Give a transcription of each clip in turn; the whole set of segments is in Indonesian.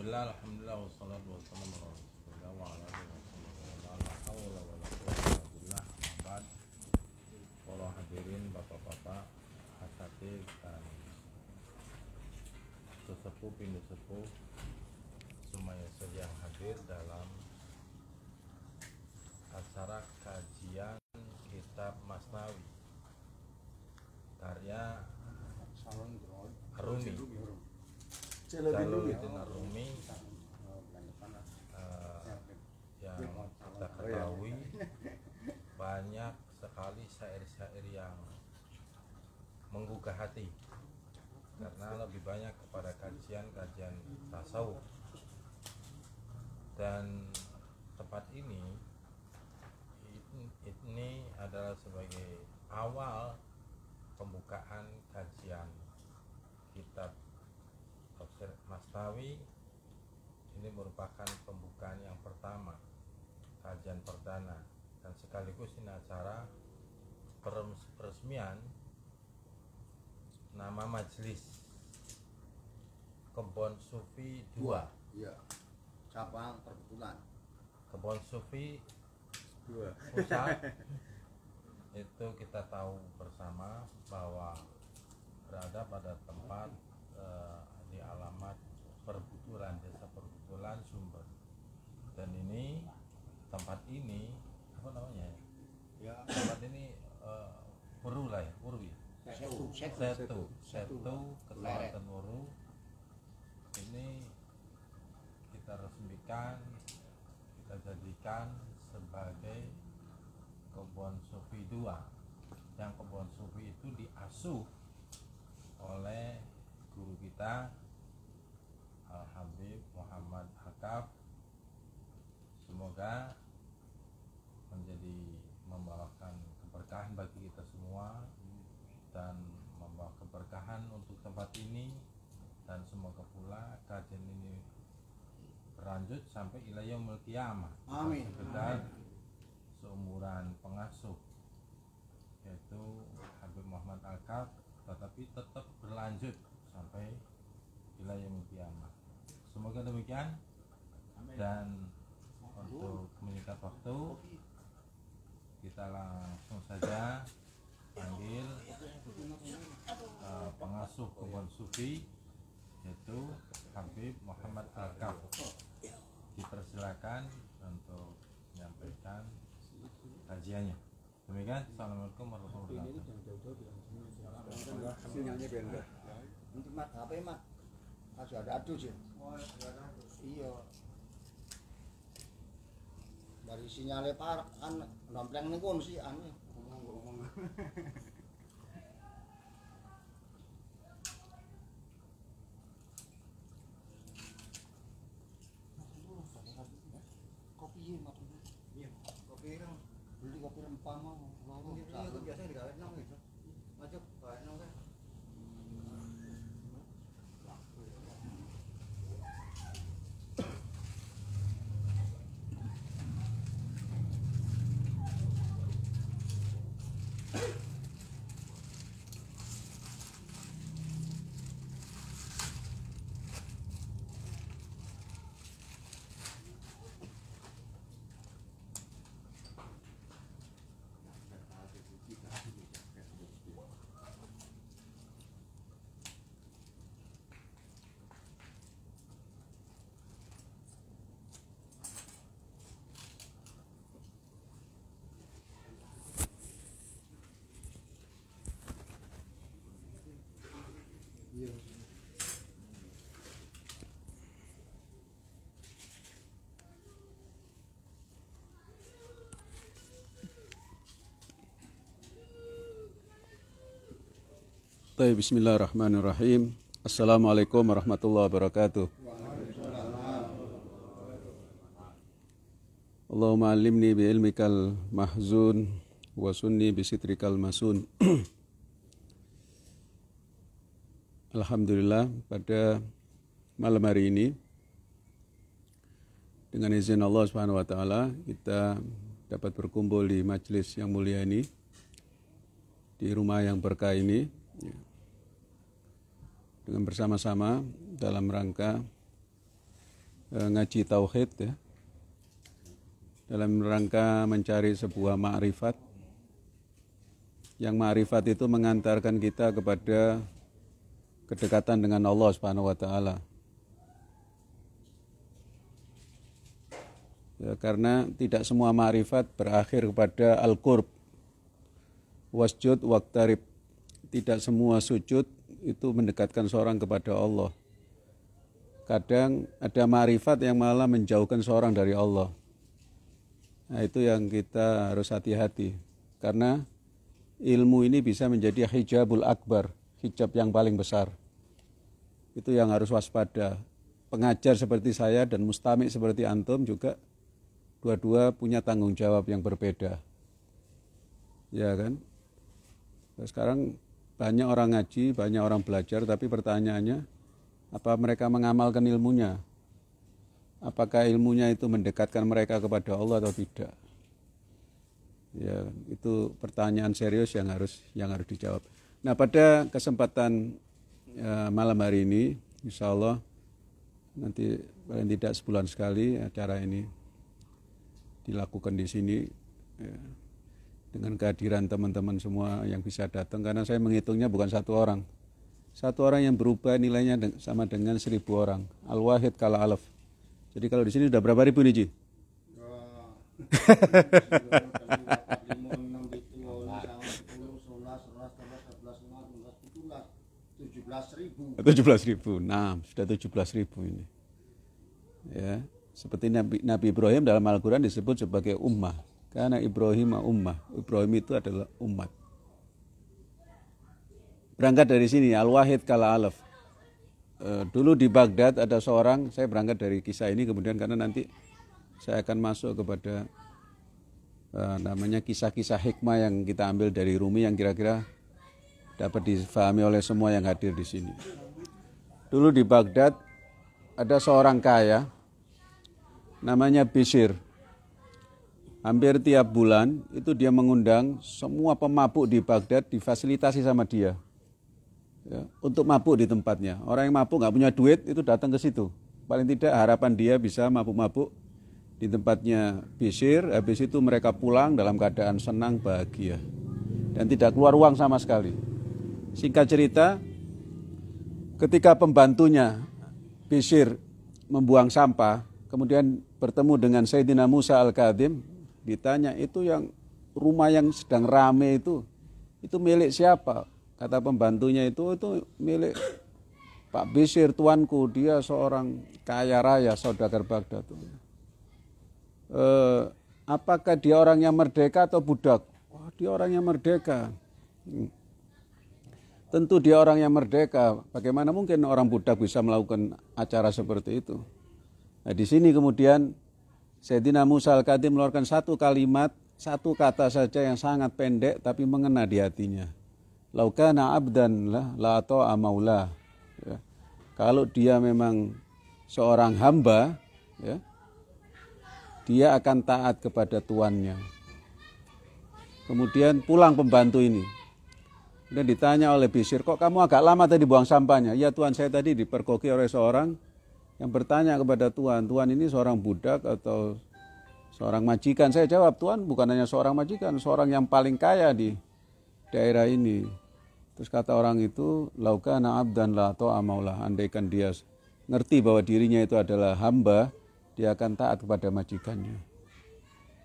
Bismillah, alhamdulillah, wassalatu wassalamu ala hadirin Bapak-bapak, dan sesepuh pindu sepuh semuanya yang hadir dalam acara kajian kitab Masnawi karya Arumi membuka hati karena lebih banyak kepada kajian-kajian tasawuf dan tempat ini ini adalah sebagai awal pembukaan kajian kitab Dr. Mastawi ini merupakan pembukaan yang pertama kajian perdana dan sekaligus ini acara peresmian nama majelis Kebon Sufi dua. iya cabang perkebunan Kebon Sufi dua. pusat itu kita tahu bersama bahwa berada pada tempat eh, di alamat perbukuran desa perbukuran sumber dan ini tempat ini apa namanya ya? ya tempat ini eh, Uru lah ya, Uru ya Setu, setu, setu, Kecamatan Woro. Ini kita resmikan, kita jadikan sebagai kebun sufi dua. Yang kebun sufi itu diasuh oleh guru kita Al Habib Muhammad Hakab. Semoga menjadi membawakan keberkahan bagi kita semua dan membawa keberkahan untuk tempat ini dan semoga pula kajian ini berlanjut sampai ilayah mulkiyamah amin sekedar seumuran pengasuh yaitu Habib Muhammad Alkaf tetapi tetap berlanjut sampai wilayah Mutiama semoga demikian dan untuk meningkat waktu kita langsung saja panggil uh, pengasuh kebun sufi yaitu Habib Muhammad Al Alkaf dipersilakan untuk menyampaikan kajiannya demikian assalamualaikum warahmatullahi wabarakatuh sinyalnya beda mat apa ya mat ada sih iya dari sinyalnya par kan nompleng nih 한거먹는 Baik, bismillahirrahmanirrahim. Assalamualaikum warahmatullahi wabarakatuh. Allahumma alimni bi ilmikal mahzun wa sunni bi sitrikal masun. Alhamdulillah pada malam hari ini dengan izin Allah Subhanahu wa taala kita dapat berkumpul di majelis yang mulia ini di rumah yang berkah ini ya. dengan bersama-sama dalam rangka e, ngaji tauhid ya dalam rangka mencari sebuah makrifat yang makrifat itu mengantarkan kita kepada kedekatan dengan Allah Subhanahu wa taala. Ya, karena tidak semua ma'rifat berakhir kepada al-qurb. Wasjud waktarib. Tidak semua sujud itu mendekatkan seorang kepada Allah. Kadang ada ma'rifat yang malah menjauhkan seorang dari Allah. Nah, itu yang kita harus hati-hati karena ilmu ini bisa menjadi hijabul akbar, hijab yang paling besar itu yang harus waspada. Pengajar seperti saya dan mustami seperti antum juga dua-dua punya tanggung jawab yang berbeda. Ya kan? Nah, sekarang banyak orang ngaji, banyak orang belajar, tapi pertanyaannya, apa mereka mengamalkan ilmunya? Apakah ilmunya itu mendekatkan mereka kepada Allah atau tidak? Ya, itu pertanyaan serius yang harus yang harus dijawab. Nah, pada kesempatan ya, malam hari ini, insya Allah nanti paling tidak sebulan sekali acara ini dilakukan di sini ya, dengan kehadiran teman-teman semua yang bisa datang karena saya menghitungnya bukan satu orang. Satu orang yang berubah nilainya sama dengan seribu orang. Al-Wahid kala alaf. Jadi kalau di sini sudah berapa ribu nih Ji? 17 ribu. Nah, sudah 17 ribu ini. Ya, seperti Nabi, Nabi Ibrahim dalam Al-Quran disebut sebagai ummah. Karena Ibrahim ummah. Ibrahim itu adalah umat. Berangkat dari sini, Al-Wahid Kala Alef. E, dulu di Baghdad ada seorang, saya berangkat dari kisah ini kemudian karena nanti saya akan masuk kepada uh, namanya kisah-kisah hikmah yang kita ambil dari Rumi yang kira-kira dapat difahami oleh semua yang hadir di sini. Dulu di Baghdad ada seorang kaya namanya Bishir. Hampir tiap bulan itu dia mengundang semua pemabuk di Baghdad difasilitasi sama dia ya, untuk mabuk di tempatnya. Orang yang mabuk nggak punya duit itu datang ke situ. Paling tidak harapan dia bisa mabuk-mabuk di tempatnya Bishir, habis itu mereka pulang dalam keadaan senang, bahagia, dan tidak keluar uang sama sekali. Singkat cerita, ketika pembantunya Bishir membuang sampah, kemudian bertemu dengan Sayyidina Musa Al-Kadim, ditanya itu yang rumah yang sedang rame itu, itu milik siapa? Kata pembantunya itu, itu milik Pak Bishir, tuanku, dia seorang kaya raya saudagar Baghdad. Eh, apakah dia orang yang merdeka atau budak? Wah, dia orang yang merdeka. Hmm. Tentu dia orang yang merdeka. Bagaimana mungkin orang budak bisa melakukan acara seperti itu? Nah, di sini kemudian Sayyidina Musa Al-Kadim mengeluarkan satu kalimat, satu kata saja yang sangat pendek tapi mengena di hatinya. Laukana abdan lah, la to'a maulah. Ya. Kalau dia memang seorang hamba, ya, dia akan taat kepada tuannya. Kemudian pulang pembantu ini, Kemudian ditanya oleh Bisir, kok kamu agak lama tadi buang sampahnya? Ya Tuhan, saya tadi dipergoki oleh seorang yang bertanya kepada Tuhan, Tuhan ini seorang budak atau seorang majikan? Saya jawab, Tuhan bukan hanya seorang majikan, seorang yang paling kaya di daerah ini. Terus kata orang itu, lauka naab dan la maulah. Andaikan dia ngerti bahwa dirinya itu adalah hamba, dia akan taat kepada majikannya.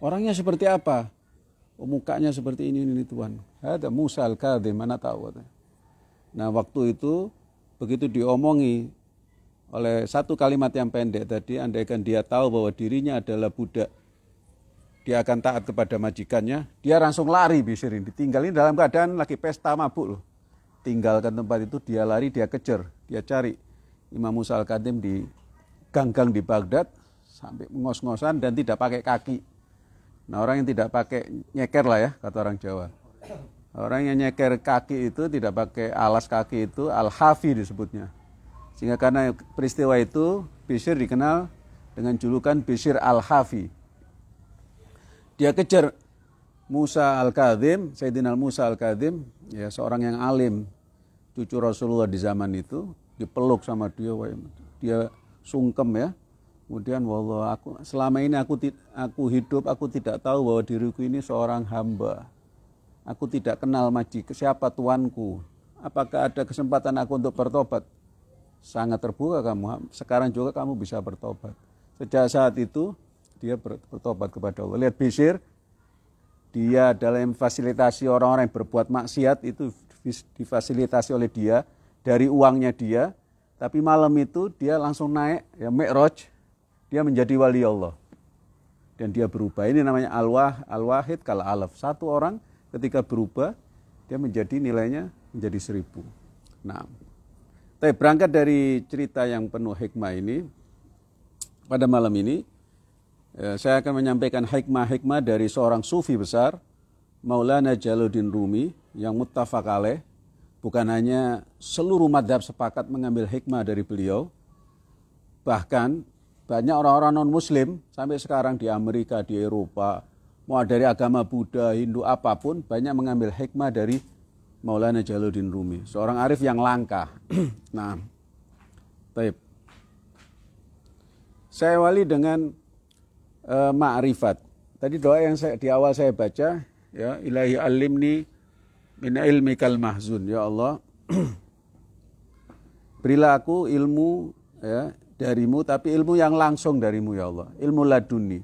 Orangnya seperti apa? Oh, mukanya seperti ini, ini Tuhan ada Musa al-Kadhim, mana tahu. Nah waktu itu begitu diomongi oleh satu kalimat yang pendek tadi, andaikan dia tahu bahwa dirinya adalah budak, dia akan taat kepada majikannya, dia langsung lari bisirin, ditinggalin dalam keadaan lagi pesta mabuk loh. Tinggalkan tempat itu, dia lari, dia kejar, dia cari Imam Musa al-Kadhim di Ganggang di Baghdad, sampai ngos-ngosan dan tidak pakai kaki. Nah orang yang tidak pakai nyeker lah ya, kata orang Jawa Orang yang nyeker kaki itu tidak pakai alas kaki itu al-hafi disebutnya. Sehingga karena peristiwa itu Bishir dikenal dengan julukan Bishir al-Hafi. Dia kejar Musa al-Kadhim, Sayyidina Musa al-Kadhim, ya seorang yang alim, cucu Rasulullah di zaman itu, dipeluk sama dia, dia sungkem ya. Kemudian wallah aku selama ini aku aku hidup aku tidak tahu bahwa diriku ini seorang hamba Aku tidak kenal majik. siapa tuanku. Apakah ada kesempatan aku untuk bertobat? Sangat terbuka kamu. Sekarang juga kamu bisa bertobat. Sejak saat itu dia bertobat kepada Allah. Lihat Bisir, dia dalam fasilitasi orang-orang yang berbuat maksiat itu difasilitasi oleh dia dari uangnya dia. Tapi malam itu dia langsung naik ya Mi'raj, dia menjadi wali Allah dan dia berubah. Ini namanya al-wahid kal alaf. Satu orang ketika berubah dia menjadi nilainya menjadi seribu. Nah, tapi berangkat dari cerita yang penuh hikmah ini, pada malam ini eh, saya akan menyampaikan hikmah-hikmah dari seorang sufi besar, Maulana Jaluddin Rumi, yang mutafakaleh, bukan hanya seluruh madhab sepakat mengambil hikmah dari beliau, bahkan banyak orang-orang non-muslim sampai sekarang di Amerika, di Eropa, mau dari agama Buddha, Hindu, apapun, banyak mengambil hikmah dari Maulana Jaluddin Rumi, seorang arif yang langka. nah, baik. Saya wali dengan e, ma'rifat. Tadi doa yang saya, di awal saya baca, ya ilahi alimni min ilmi mahzun, ya Allah. Berilah aku ilmu ya, darimu, tapi ilmu yang langsung darimu, ya Allah. Ilmu laduni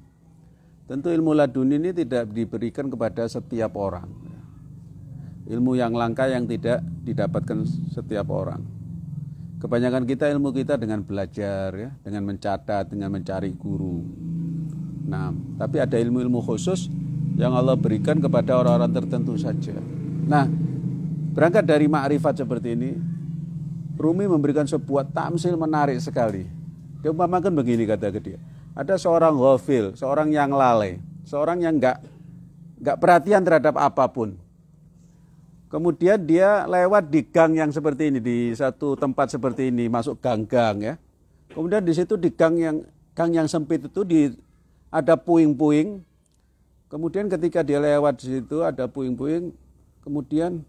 Tentu ilmu laduni ini tidak diberikan kepada setiap orang. Ilmu yang langka yang tidak didapatkan setiap orang. Kebanyakan kita ilmu kita dengan belajar ya, dengan mencatat, dengan mencari guru. Nah, tapi ada ilmu-ilmu khusus yang Allah berikan kepada orang-orang tertentu saja. Nah, berangkat dari makrifat seperti ini, Rumi memberikan sebuah tamsil menarik sekali. Dia umpamakan begini kata ke dia. Ada seorang gofil, seorang yang lalai, seorang yang nggak nggak perhatian terhadap apapun. Kemudian dia lewat di gang yang seperti ini, di satu tempat seperti ini, masuk gang-gang ya. Kemudian di situ di gang yang gang yang sempit itu di ada puing-puing. Kemudian ketika dia lewat di situ ada puing-puing, kemudian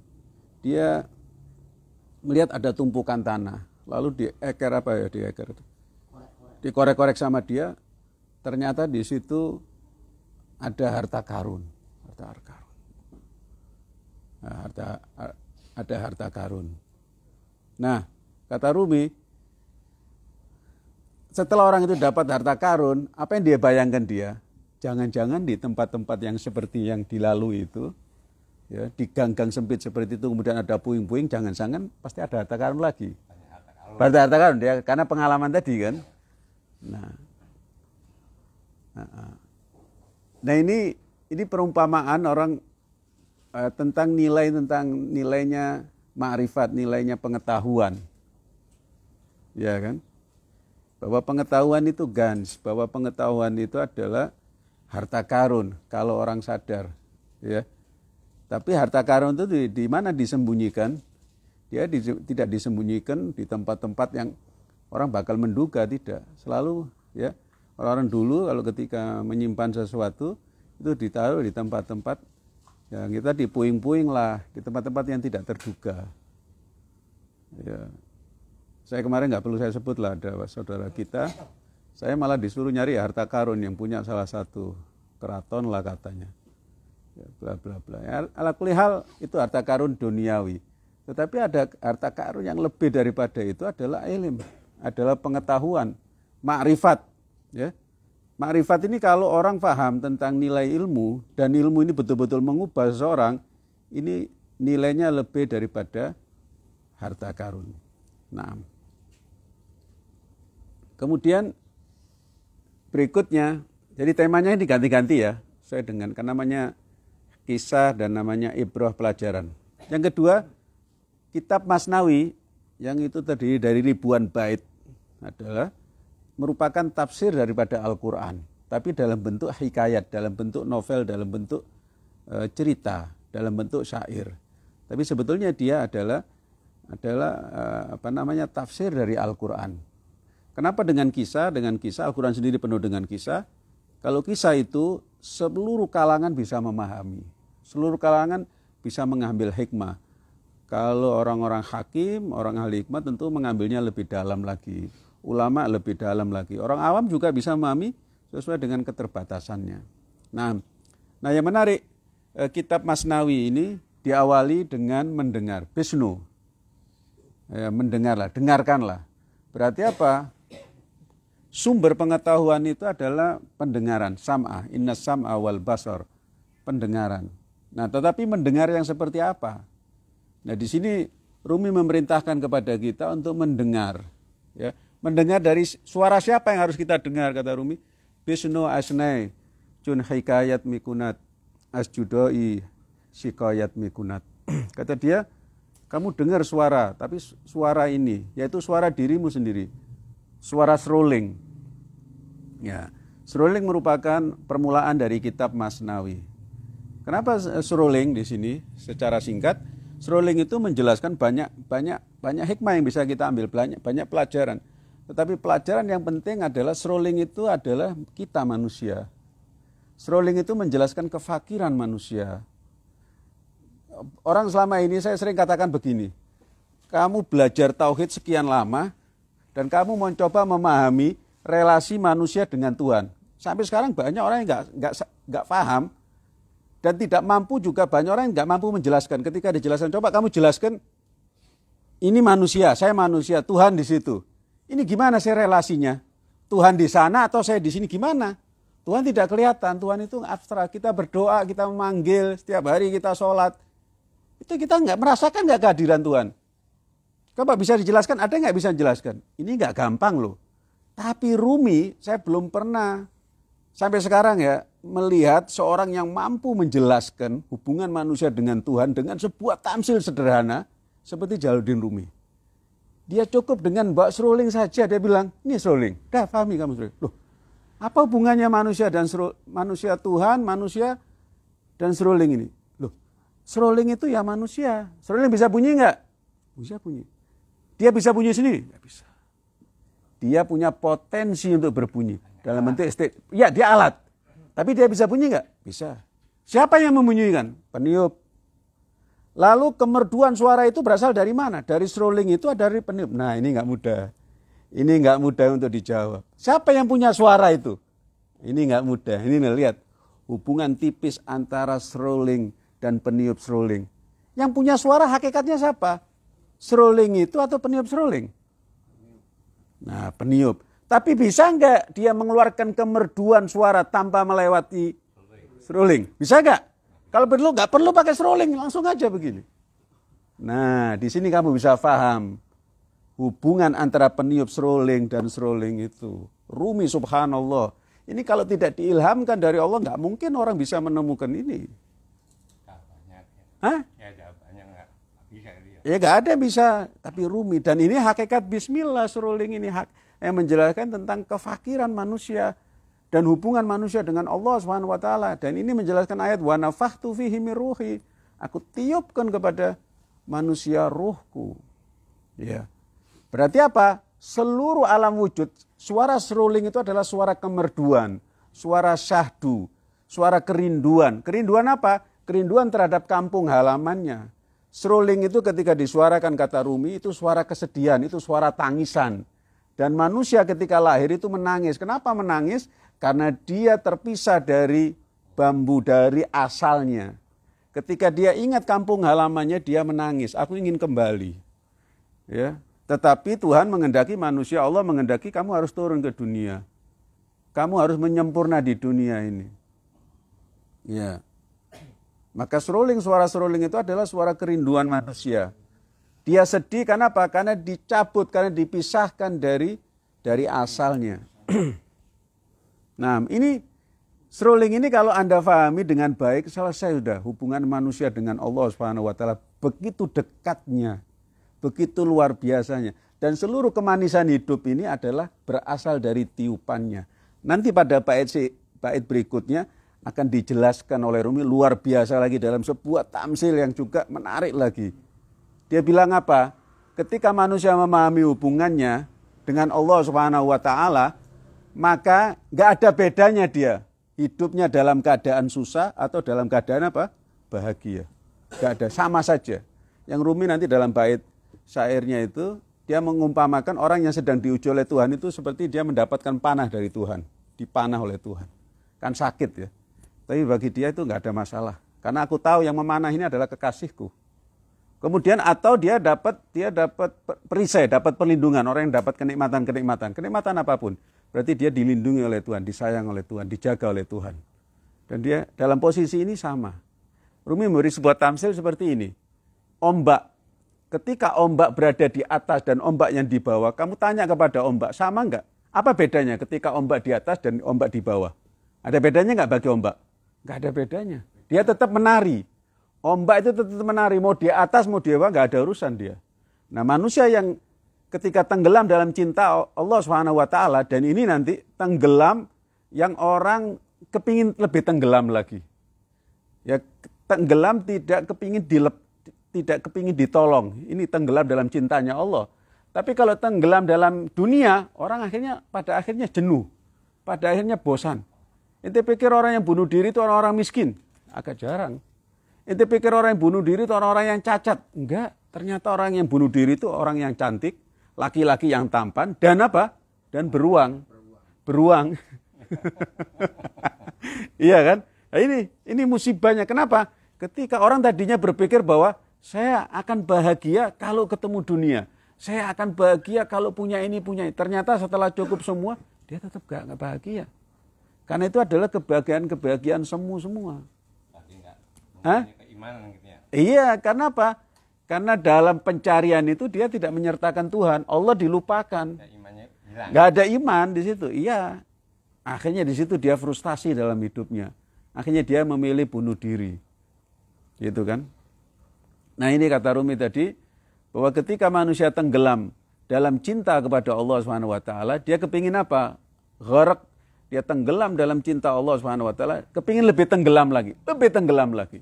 dia melihat ada tumpukan tanah. Lalu di dieker apa ya Di dieker? Dikorek-korek sama dia, ternyata di situ ada harta karun, harta karun. Nah, harta ada harta karun. Nah, kata Rumi, setelah orang itu dapat harta karun, apa yang dia bayangkan dia? Jangan-jangan di tempat-tempat yang seperti yang dilalui itu, ya, di gang-gang sempit seperti itu, kemudian ada puing-puing, jangan-jangan pasti ada harta karun lagi. Harta karun. Harta karun dia, ya, karena pengalaman tadi kan. Nah, Nah ini ini perumpamaan orang uh, tentang nilai tentang nilainya makrifat nilainya pengetahuan. Ya kan? Bahwa pengetahuan itu gans, bahwa pengetahuan itu adalah harta karun kalau orang sadar, ya. Tapi harta karun itu di, di mana disembunyikan? Dia di, tidak disembunyikan di tempat-tempat yang orang bakal menduga tidak. Selalu ya Orang-orang dulu kalau ketika menyimpan sesuatu itu ditaruh di tempat-tempat yang kita di puing-puing lah, di tempat-tempat yang tidak terduga. Ya. Saya kemarin nggak perlu saya sebut lah ada saudara kita, saya malah disuruh nyari harta karun yang punya salah satu keraton lah katanya. Ya, bla bla bla. Ya, ala kulihal itu harta karun duniawi. Tetapi ada harta karun yang lebih daripada itu adalah ilim adalah pengetahuan, makrifat. Ya. makrifat ini kalau orang paham tentang nilai ilmu dan ilmu ini betul-betul mengubah seseorang ini nilainya lebih daripada harta karun. Nah. Kemudian berikutnya, jadi temanya ini diganti-ganti ya, saya dengan kan namanya kisah dan namanya ibroh pelajaran. Yang kedua, kitab Masnawi yang itu terdiri dari ribuan bait adalah merupakan tafsir daripada Al-Quran, tapi dalam bentuk hikayat, dalam bentuk novel, dalam bentuk e, cerita, dalam bentuk syair. Tapi sebetulnya dia adalah adalah e, apa namanya tafsir dari Al-Quran. Kenapa dengan kisah? Dengan kisah Al-Quran sendiri penuh dengan kisah. Kalau kisah itu seluruh kalangan bisa memahami, seluruh kalangan bisa mengambil hikmah. Kalau orang-orang hakim, orang ahli hikmah tentu mengambilnya lebih dalam lagi ulama lebih dalam lagi. Orang awam juga bisa memahami sesuai dengan keterbatasannya. Nah, nah yang menarik eh, kitab Masnawi ini diawali dengan mendengar Bisnu. Eh, mendengarlah, dengarkanlah. Berarti apa? Sumber pengetahuan itu adalah pendengaran, sam'a, inna sam'a wal basar, pendengaran. Nah, tetapi mendengar yang seperti apa? Nah, di sini Rumi memerintahkan kepada kita untuk mendengar. Ya, mendengar dari suara siapa yang harus kita dengar kata Rumi Bisnu asnai cun hikayat mikunat asjudoi sikayat mikunat kata dia kamu dengar suara tapi suara ini yaitu suara dirimu sendiri suara seruling ya seruling merupakan permulaan dari kitab Masnawi kenapa seruling di sini secara singkat seruling itu menjelaskan banyak banyak banyak hikmah yang bisa kita ambil banyak banyak pelajaran tetapi pelajaran yang penting adalah Seruling itu adalah kita manusia. Seruling itu menjelaskan kefakiran manusia. Orang selama ini saya sering katakan begini, kamu belajar tauhid sekian lama dan kamu mencoba memahami relasi manusia dengan Tuhan. Sampai sekarang banyak orang yang nggak nggak nggak paham dan tidak mampu juga banyak orang yang nggak mampu menjelaskan. Ketika dijelaskan, coba kamu jelaskan ini manusia, saya manusia, Tuhan di situ. Ini gimana saya relasinya? Tuhan di sana atau saya di sini gimana? Tuhan tidak kelihatan, Tuhan itu abstrak. Kita berdoa, kita memanggil, setiap hari kita sholat. Itu kita nggak merasakan nggak kehadiran Tuhan. Coba bisa dijelaskan, ada nggak bisa dijelaskan? Ini nggak gampang loh. Tapi Rumi, saya belum pernah sampai sekarang ya melihat seorang yang mampu menjelaskan hubungan manusia dengan Tuhan dengan sebuah tamsil sederhana seperti Jaludin Rumi. Dia cukup dengan bawa seruling saja. Dia bilang, ini seruling. Dah, pahami kamu seruling. Loh, apa hubungannya manusia dan seru, manusia Tuhan, manusia dan seruling ini? Loh, seruling itu ya manusia. Seruling bisa bunyi nggak? Bisa bunyi. Dia bisa bunyi sendiri? Nggak bisa. Dia punya potensi untuk berbunyi. Dalam bentuk state. Ya, dia alat. Tapi dia bisa bunyi nggak? Bisa. Siapa yang membunyikan? Peniup, Lalu kemerduan suara itu berasal dari mana? Dari strolling itu ada dari peniup. Nah ini nggak mudah. Ini nggak mudah untuk dijawab. Siapa yang punya suara itu? Ini nggak mudah. Ini nih, lihat hubungan tipis antara strolling dan peniup strolling. Yang punya suara hakikatnya siapa? Strolling itu atau peniup strolling? Nah peniup. Tapi bisa nggak dia mengeluarkan kemerduan suara tanpa melewati strolling? Bisa nggak? Kalau perlu nggak perlu pakai seruling, langsung aja begini. Nah, di sini kamu bisa paham hubungan antara peniup seruling dan seruling itu. Rumi subhanallah. Ini kalau tidak diilhamkan dari Allah nggak mungkin orang bisa menemukan ini. Hah? Ya, gak ya. ya, ada bisa, tapi rumi. Dan ini hakikat Bismillah seruling ini hak yang menjelaskan tentang kefakiran manusia dan hubungan manusia dengan Allah Subhanahu wa taala. Dan ini menjelaskan ayat wa nafakhtu fihi ruhi. Aku tiupkan kepada manusia ruhku. Ya. Berarti apa? Seluruh alam wujud, suara seruling itu adalah suara kemerduan, suara syahdu, suara kerinduan. Kerinduan apa? Kerinduan terhadap kampung halamannya. Seruling itu ketika disuarakan kata Rumi itu suara kesedihan, itu suara tangisan. Dan manusia ketika lahir itu menangis. Kenapa menangis? karena dia terpisah dari bambu dari asalnya. Ketika dia ingat kampung halamannya, dia menangis. Aku ingin kembali. Ya, tetapi Tuhan mengendaki manusia, Allah mengendaki kamu harus turun ke dunia. Kamu harus menyempurna di dunia ini. Ya. Maka seruling, suara seruling itu adalah suara kerinduan manusia. Dia sedih karena apa? Karena dicabut, karena dipisahkan dari dari asalnya. Nah, ini Seruling ini kalau Anda pahami dengan baik, selesai sudah hubungan manusia dengan Allah Subhanahu wa taala begitu dekatnya, begitu luar biasanya. Dan seluruh kemanisan hidup ini adalah berasal dari tiupannya. Nanti pada bait bait berikutnya akan dijelaskan oleh Rumi luar biasa lagi dalam sebuah tamsil yang juga menarik lagi. Dia bilang apa? Ketika manusia memahami hubungannya dengan Allah Subhanahu wa taala, maka nggak ada bedanya dia hidupnya dalam keadaan susah atau dalam keadaan apa bahagia nggak ada sama saja yang Rumi nanti dalam bait syairnya itu dia mengumpamakan orang yang sedang diuji oleh Tuhan itu seperti dia mendapatkan panah dari Tuhan dipanah oleh Tuhan kan sakit ya tapi bagi dia itu nggak ada masalah karena aku tahu yang memanah ini adalah kekasihku Kemudian atau dia dapat dia dapat perisai, dapat perlindungan orang yang dapat kenikmatan-kenikmatan, kenikmatan apapun. Berarti dia dilindungi oleh Tuhan, disayang oleh Tuhan, dijaga oleh Tuhan. Dan dia dalam posisi ini sama. Rumi memberi sebuah tamsil seperti ini. Ombak. Ketika ombak berada di atas dan ombak yang di bawah, kamu tanya kepada ombak, sama enggak? Apa bedanya ketika ombak di atas dan ombak di bawah? Ada bedanya enggak bagi ombak? Enggak ada bedanya. Dia tetap menari. Ombak itu tetap menari. Mau di atas, mau di bawah, enggak ada urusan dia. Nah manusia yang ketika tenggelam dalam cinta Allah Subhanahu wa taala dan ini nanti tenggelam yang orang kepingin lebih tenggelam lagi. Ya tenggelam tidak kepingin dilep, tidak kepingin ditolong. Ini tenggelam dalam cintanya Allah. Tapi kalau tenggelam dalam dunia, orang akhirnya pada akhirnya jenuh, pada akhirnya bosan. Ente pikir orang yang bunuh diri itu orang-orang miskin? Agak jarang. Ente pikir orang yang bunuh diri itu orang-orang yang cacat? Enggak. Ternyata orang yang bunuh diri itu orang yang cantik, laki-laki yang tampan dan apa? Dan beruang. Beruang. iya kan? Nah, ini ini musibahnya. Kenapa? Ketika orang tadinya berpikir bahwa saya akan bahagia kalau ketemu dunia. Saya akan bahagia kalau punya ini, punya ini. Ternyata setelah cukup semua, dia tetap gak, gak bahagia. Karena itu adalah kebahagiaan-kebahagiaan semua semua. Hah? Gitu ya? Iya, karena apa? Karena dalam pencarian itu dia tidak menyertakan Tuhan, Allah dilupakan. Gak ada iman di situ. Iya. Akhirnya di situ dia frustasi dalam hidupnya. Akhirnya dia memilih bunuh diri. Gitu kan? Nah, ini kata Rumi tadi bahwa ketika manusia tenggelam dalam cinta kepada Allah Swt, dia kepingin apa? Gerak, dia tenggelam dalam cinta Allah Swt, kepingin lebih tenggelam lagi, lebih tenggelam lagi.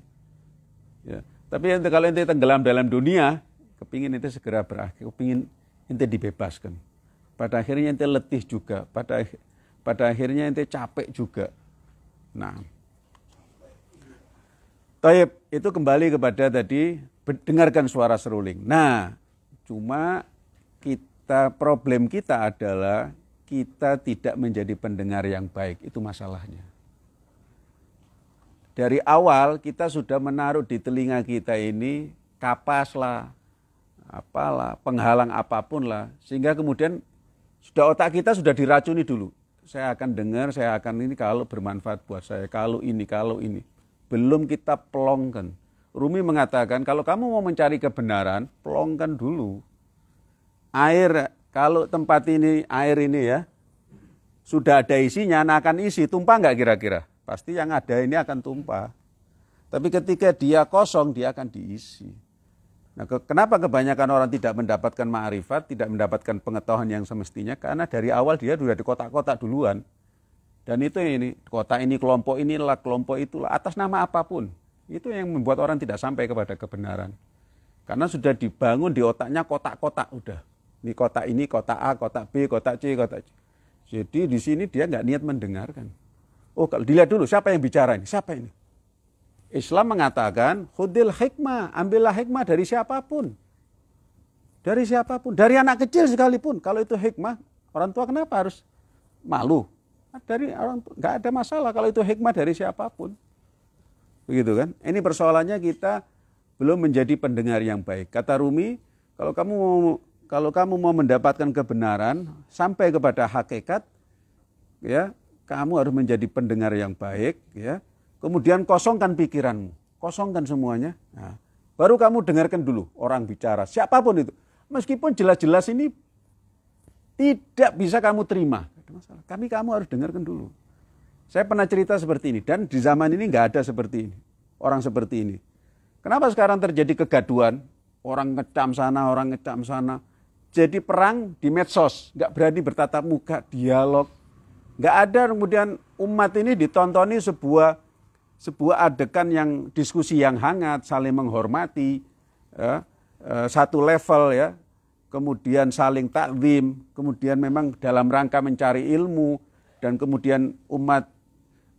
Ya. Tapi ente, kalau ente tenggelam dalam dunia, kepingin ente segera berakhir, kepingin ente dibebaskan. Pada akhirnya ente letih juga, pada pada akhirnya ente capek juga. Nah, Taib itu kembali kepada tadi dengarkan suara seruling. Nah, cuma kita problem kita adalah kita tidak menjadi pendengar yang baik itu masalahnya dari awal kita sudah menaruh di telinga kita ini kapas lah, apalah, penghalang apapun lah. Sehingga kemudian sudah otak kita sudah diracuni dulu. Saya akan dengar, saya akan ini kalau bermanfaat buat saya, kalau ini, kalau ini. Belum kita pelongkan. Rumi mengatakan kalau kamu mau mencari kebenaran, pelongkan dulu. Air, kalau tempat ini, air ini ya, sudah ada isinya, nah akan isi, tumpah nggak kira-kira? pasti yang ada ini akan tumpah. Tapi ketika dia kosong, dia akan diisi. Nah, ke, kenapa kebanyakan orang tidak mendapatkan ma'rifat, tidak mendapatkan pengetahuan yang semestinya? Karena dari awal dia sudah di kota-kota duluan. Dan itu ini, kota ini, kelompok inilah, kelompok itulah, atas nama apapun. Itu yang membuat orang tidak sampai kepada kebenaran. Karena sudah dibangun di otaknya kotak-kotak udah. Ini kota ini, kota A, kota B, kota C, kota C. Jadi di sini dia nggak niat mendengarkan. Oh, kalau dilihat dulu siapa yang bicara ini? Siapa ini? Islam mengatakan khudil hikmah, ambillah hikmah dari siapapun. Dari siapapun, dari anak kecil sekalipun. Kalau itu hikmah, orang tua kenapa harus malu? Dari orang tua, nggak ada masalah kalau itu hikmah dari siapapun. Begitu kan? Ini persoalannya kita belum menjadi pendengar yang baik. Kata Rumi, kalau kamu mau kalau kamu mau mendapatkan kebenaran sampai kepada hakikat, ya kamu harus menjadi pendengar yang baik ya. Kemudian kosongkan pikiranmu, kosongkan semuanya. Nah, baru kamu dengarkan dulu orang bicara siapapun itu. Meskipun jelas-jelas ini tidak bisa kamu terima, masalah. Kami kamu harus dengarkan dulu. Saya pernah cerita seperti ini dan di zaman ini nggak ada seperti ini. Orang seperti ini. Kenapa sekarang terjadi kegaduan? Orang ngecam sana, orang ngecam sana. Jadi perang di medsos, nggak berani bertatap muka, dialog. Nggak ada kemudian umat ini ditontoni sebuah sebuah adegan yang diskusi yang hangat, saling menghormati, ya, e, satu level ya, kemudian saling takzim, kemudian memang dalam rangka mencari ilmu dan kemudian umat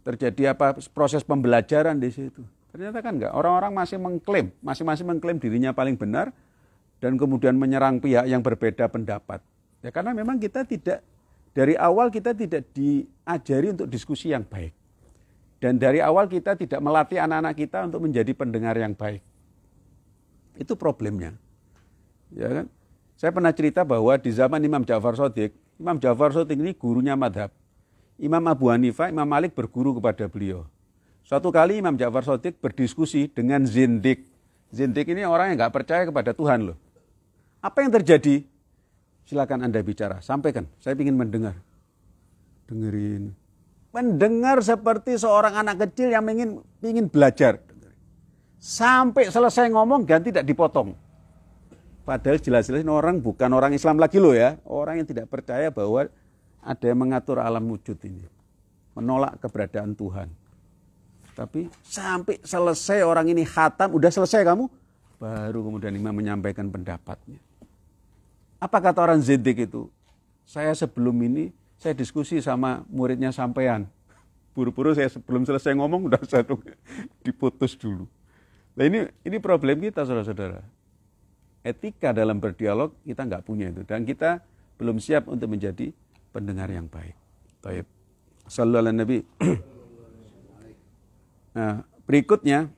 terjadi apa proses pembelajaran di situ. Ternyata kan enggak, orang-orang masih mengklaim, masing-masing mengklaim dirinya paling benar dan kemudian menyerang pihak yang berbeda pendapat. Ya karena memang kita tidak dari awal kita tidak diajari untuk diskusi yang baik. Dan dari awal kita tidak melatih anak-anak kita untuk menjadi pendengar yang baik. Itu problemnya. Ya kan? Saya pernah cerita bahwa di zaman Imam Ja'far Sadiq, Imam Ja'far Sadiq ini gurunya madhab. Imam Abu Hanifah, Imam Malik berguru kepada beliau. Suatu kali Imam Ja'far Sadiq berdiskusi dengan Zindik. Zindik ini orang yang nggak percaya kepada Tuhan loh. Apa yang terjadi? Silakan Anda bicara, sampaikan. Saya ingin mendengar. Dengerin. Mendengar seperti seorang anak kecil yang ingin ingin belajar. Sampai selesai ngomong dan tidak dipotong. Padahal jelas-jelas orang bukan orang Islam lagi loh ya. Orang yang tidak percaya bahwa ada yang mengatur alam wujud ini. Menolak keberadaan Tuhan. Tapi sampai selesai orang ini khatam, udah selesai kamu? Baru kemudian imam menyampaikan pendapatnya. Apa kata orang zidik itu? Saya sebelum ini, saya diskusi sama muridnya sampean. Buru-buru saya sebelum selesai ngomong udah satu diputus dulu. Nah ini ini problem kita saudara-saudara. Etika dalam berdialog kita nggak punya itu dan kita belum siap untuk menjadi pendengar yang baik. Baik. Sallallahu alaihi Nah, berikutnya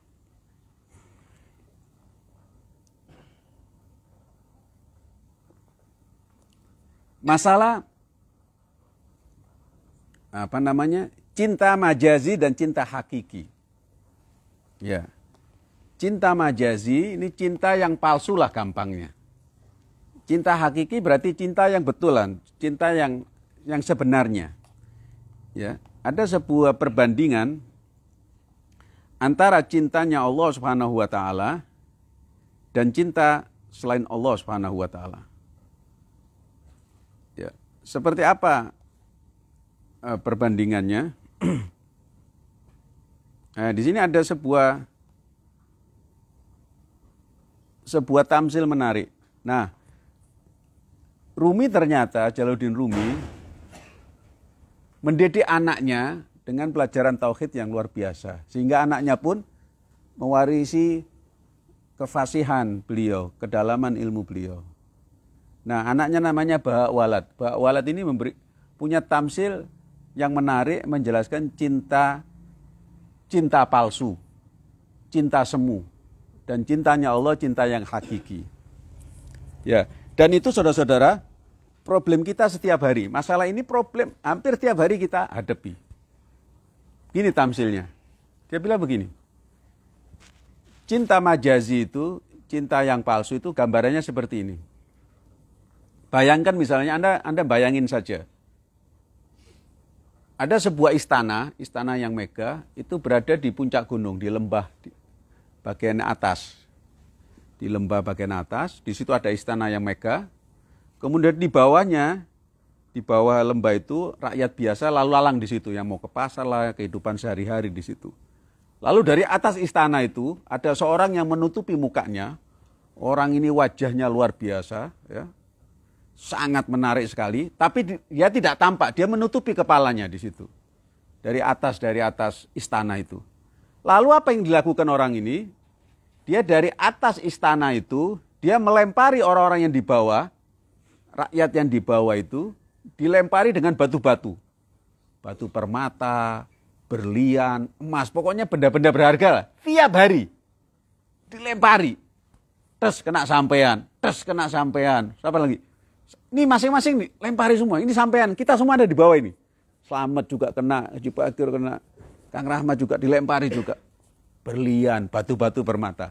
masalah apa namanya? Cinta majazi dan cinta hakiki. Ya. Cinta majazi ini cinta yang palsu lah gampangnya. Cinta hakiki berarti cinta yang betulan, cinta yang yang sebenarnya. Ya, ada sebuah perbandingan antara cintanya Allah Subhanahu wa taala dan cinta selain Allah Subhanahu wa taala. Seperti apa e, perbandingannya? nah, di sini ada sebuah sebuah tamsil menarik. Nah, Rumi ternyata Jaludin Rumi mendidik anaknya dengan pelajaran tauhid yang luar biasa sehingga anaknya pun mewarisi kefasihan beliau, kedalaman ilmu beliau. Nah, anaknya namanya Bahak Walad. Bahak Walad ini memberi, punya tamsil yang menarik menjelaskan cinta cinta palsu, cinta semu, dan cintanya Allah cinta yang hakiki. Ya, dan itu saudara-saudara problem kita setiap hari. Masalah ini problem hampir setiap hari kita hadapi. Gini tamsilnya. Dia bilang begini. Cinta majazi itu, cinta yang palsu itu gambarannya seperti ini Bayangkan misalnya Anda Anda bayangin saja. Ada sebuah istana, istana yang mega, itu berada di puncak gunung, di lembah di bagian atas. Di lembah bagian atas, di situ ada istana yang mega. Kemudian di bawahnya, di bawah lembah itu rakyat biasa lalu lalang di situ yang mau ke pasar lah, kehidupan sehari-hari di situ. Lalu dari atas istana itu ada seorang yang menutupi mukanya. Orang ini wajahnya luar biasa, ya sangat menarik sekali, tapi dia tidak tampak, dia menutupi kepalanya di situ. Dari atas dari atas istana itu. Lalu apa yang dilakukan orang ini? Dia dari atas istana itu, dia melempari orang-orang yang di bawah, rakyat yang di bawah itu dilempari dengan batu-batu. Batu permata, berlian, emas, pokoknya benda-benda berharga lah. Tiap hari dilempari. Terus kena sampean, terus kena sampean. Siapa lagi? Ini masing-masing nih, lempari semua. Ini sampean, kita semua ada di bawah ini. Selamat juga kena, Haji Bakir kena, Kang Rahmat juga dilempari juga. Berlian, batu-batu bermata.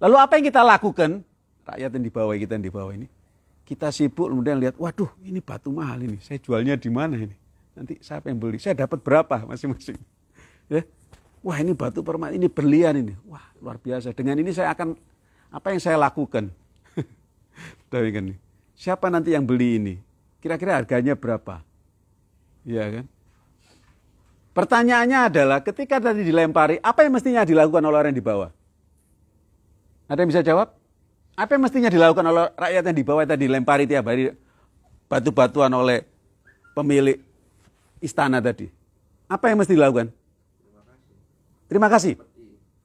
Lalu apa yang kita lakukan? Rakyat yang di bawah kita yang di bawah ini. Kita sibuk kemudian lihat, waduh ini batu mahal ini. Saya jualnya di mana ini? Nanti siapa yang beli? Saya dapat berapa masing-masing? Ya. Wah ini batu permata, ini berlian ini. Wah luar biasa. Dengan ini saya akan, apa yang saya lakukan? Tapi kan nih. Siapa nanti yang beli ini? Kira-kira harganya berapa? Iya kan? Pertanyaannya adalah ketika tadi dilempari, apa yang mestinya dilakukan oleh orang yang di bawah? Ada yang bisa jawab? Apa yang mestinya dilakukan oleh rakyat yang di bawah tadi dilempari tiap hari batu-batuan oleh pemilik istana tadi? Apa yang mesti dilakukan? Terima kasih.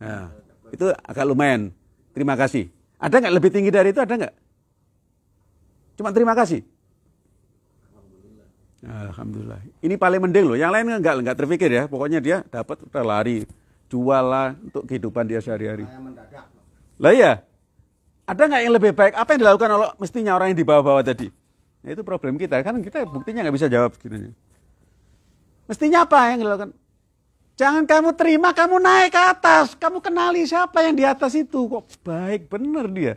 Nah, itu agak lumayan. Terima kasih. Ada nggak lebih tinggi dari itu? Ada nggak? Cuma terima kasih. Alhamdulillah. Ini paling mending loh. Yang lain enggak enggak terpikir ya. Pokoknya dia dapat udah lari, jual lah untuk kehidupan dia sehari-hari. Lah iya. Ada nggak yang lebih baik? Apa yang dilakukan oleh mestinya orang yang dibawa-bawa tadi? Nah, itu problem kita. Kan kita buktinya nggak bisa jawab Mestinya apa yang dilakukan? Jangan kamu terima, kamu naik ke atas. Kamu kenali siapa yang di atas itu. Kok baik bener dia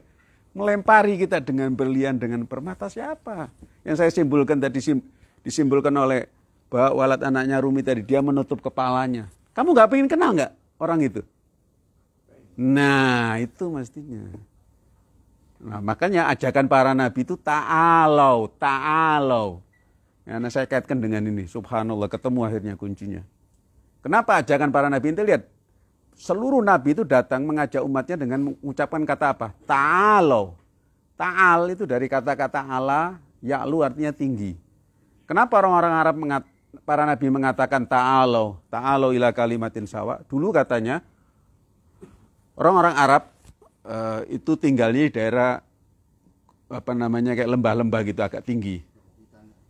melempari kita dengan berlian, dengan permata siapa? Yang saya simpulkan tadi sim, disimbolkan oleh bahwa walat anaknya Rumi tadi, dia menutup kepalanya. Kamu nggak pengen kenal nggak orang itu? Nah, itu mestinya. Nah, makanya ajakan para nabi itu ta'alau, ta'alau. Ya, saya kaitkan dengan ini, subhanallah ketemu akhirnya kuncinya. Kenapa ajakan para nabi itu lihat seluruh nabi itu datang mengajak umatnya dengan mengucapkan kata apa? Ta'alo. Ta'al itu dari kata-kata Allah, ya'lu artinya tinggi. Kenapa orang-orang Arab mengat, para nabi mengatakan ta'alo, ta'alo ila kalimatin sawa? Dulu katanya orang-orang Arab eh, itu tinggalnya di daerah apa namanya kayak lembah-lembah gitu agak tinggi.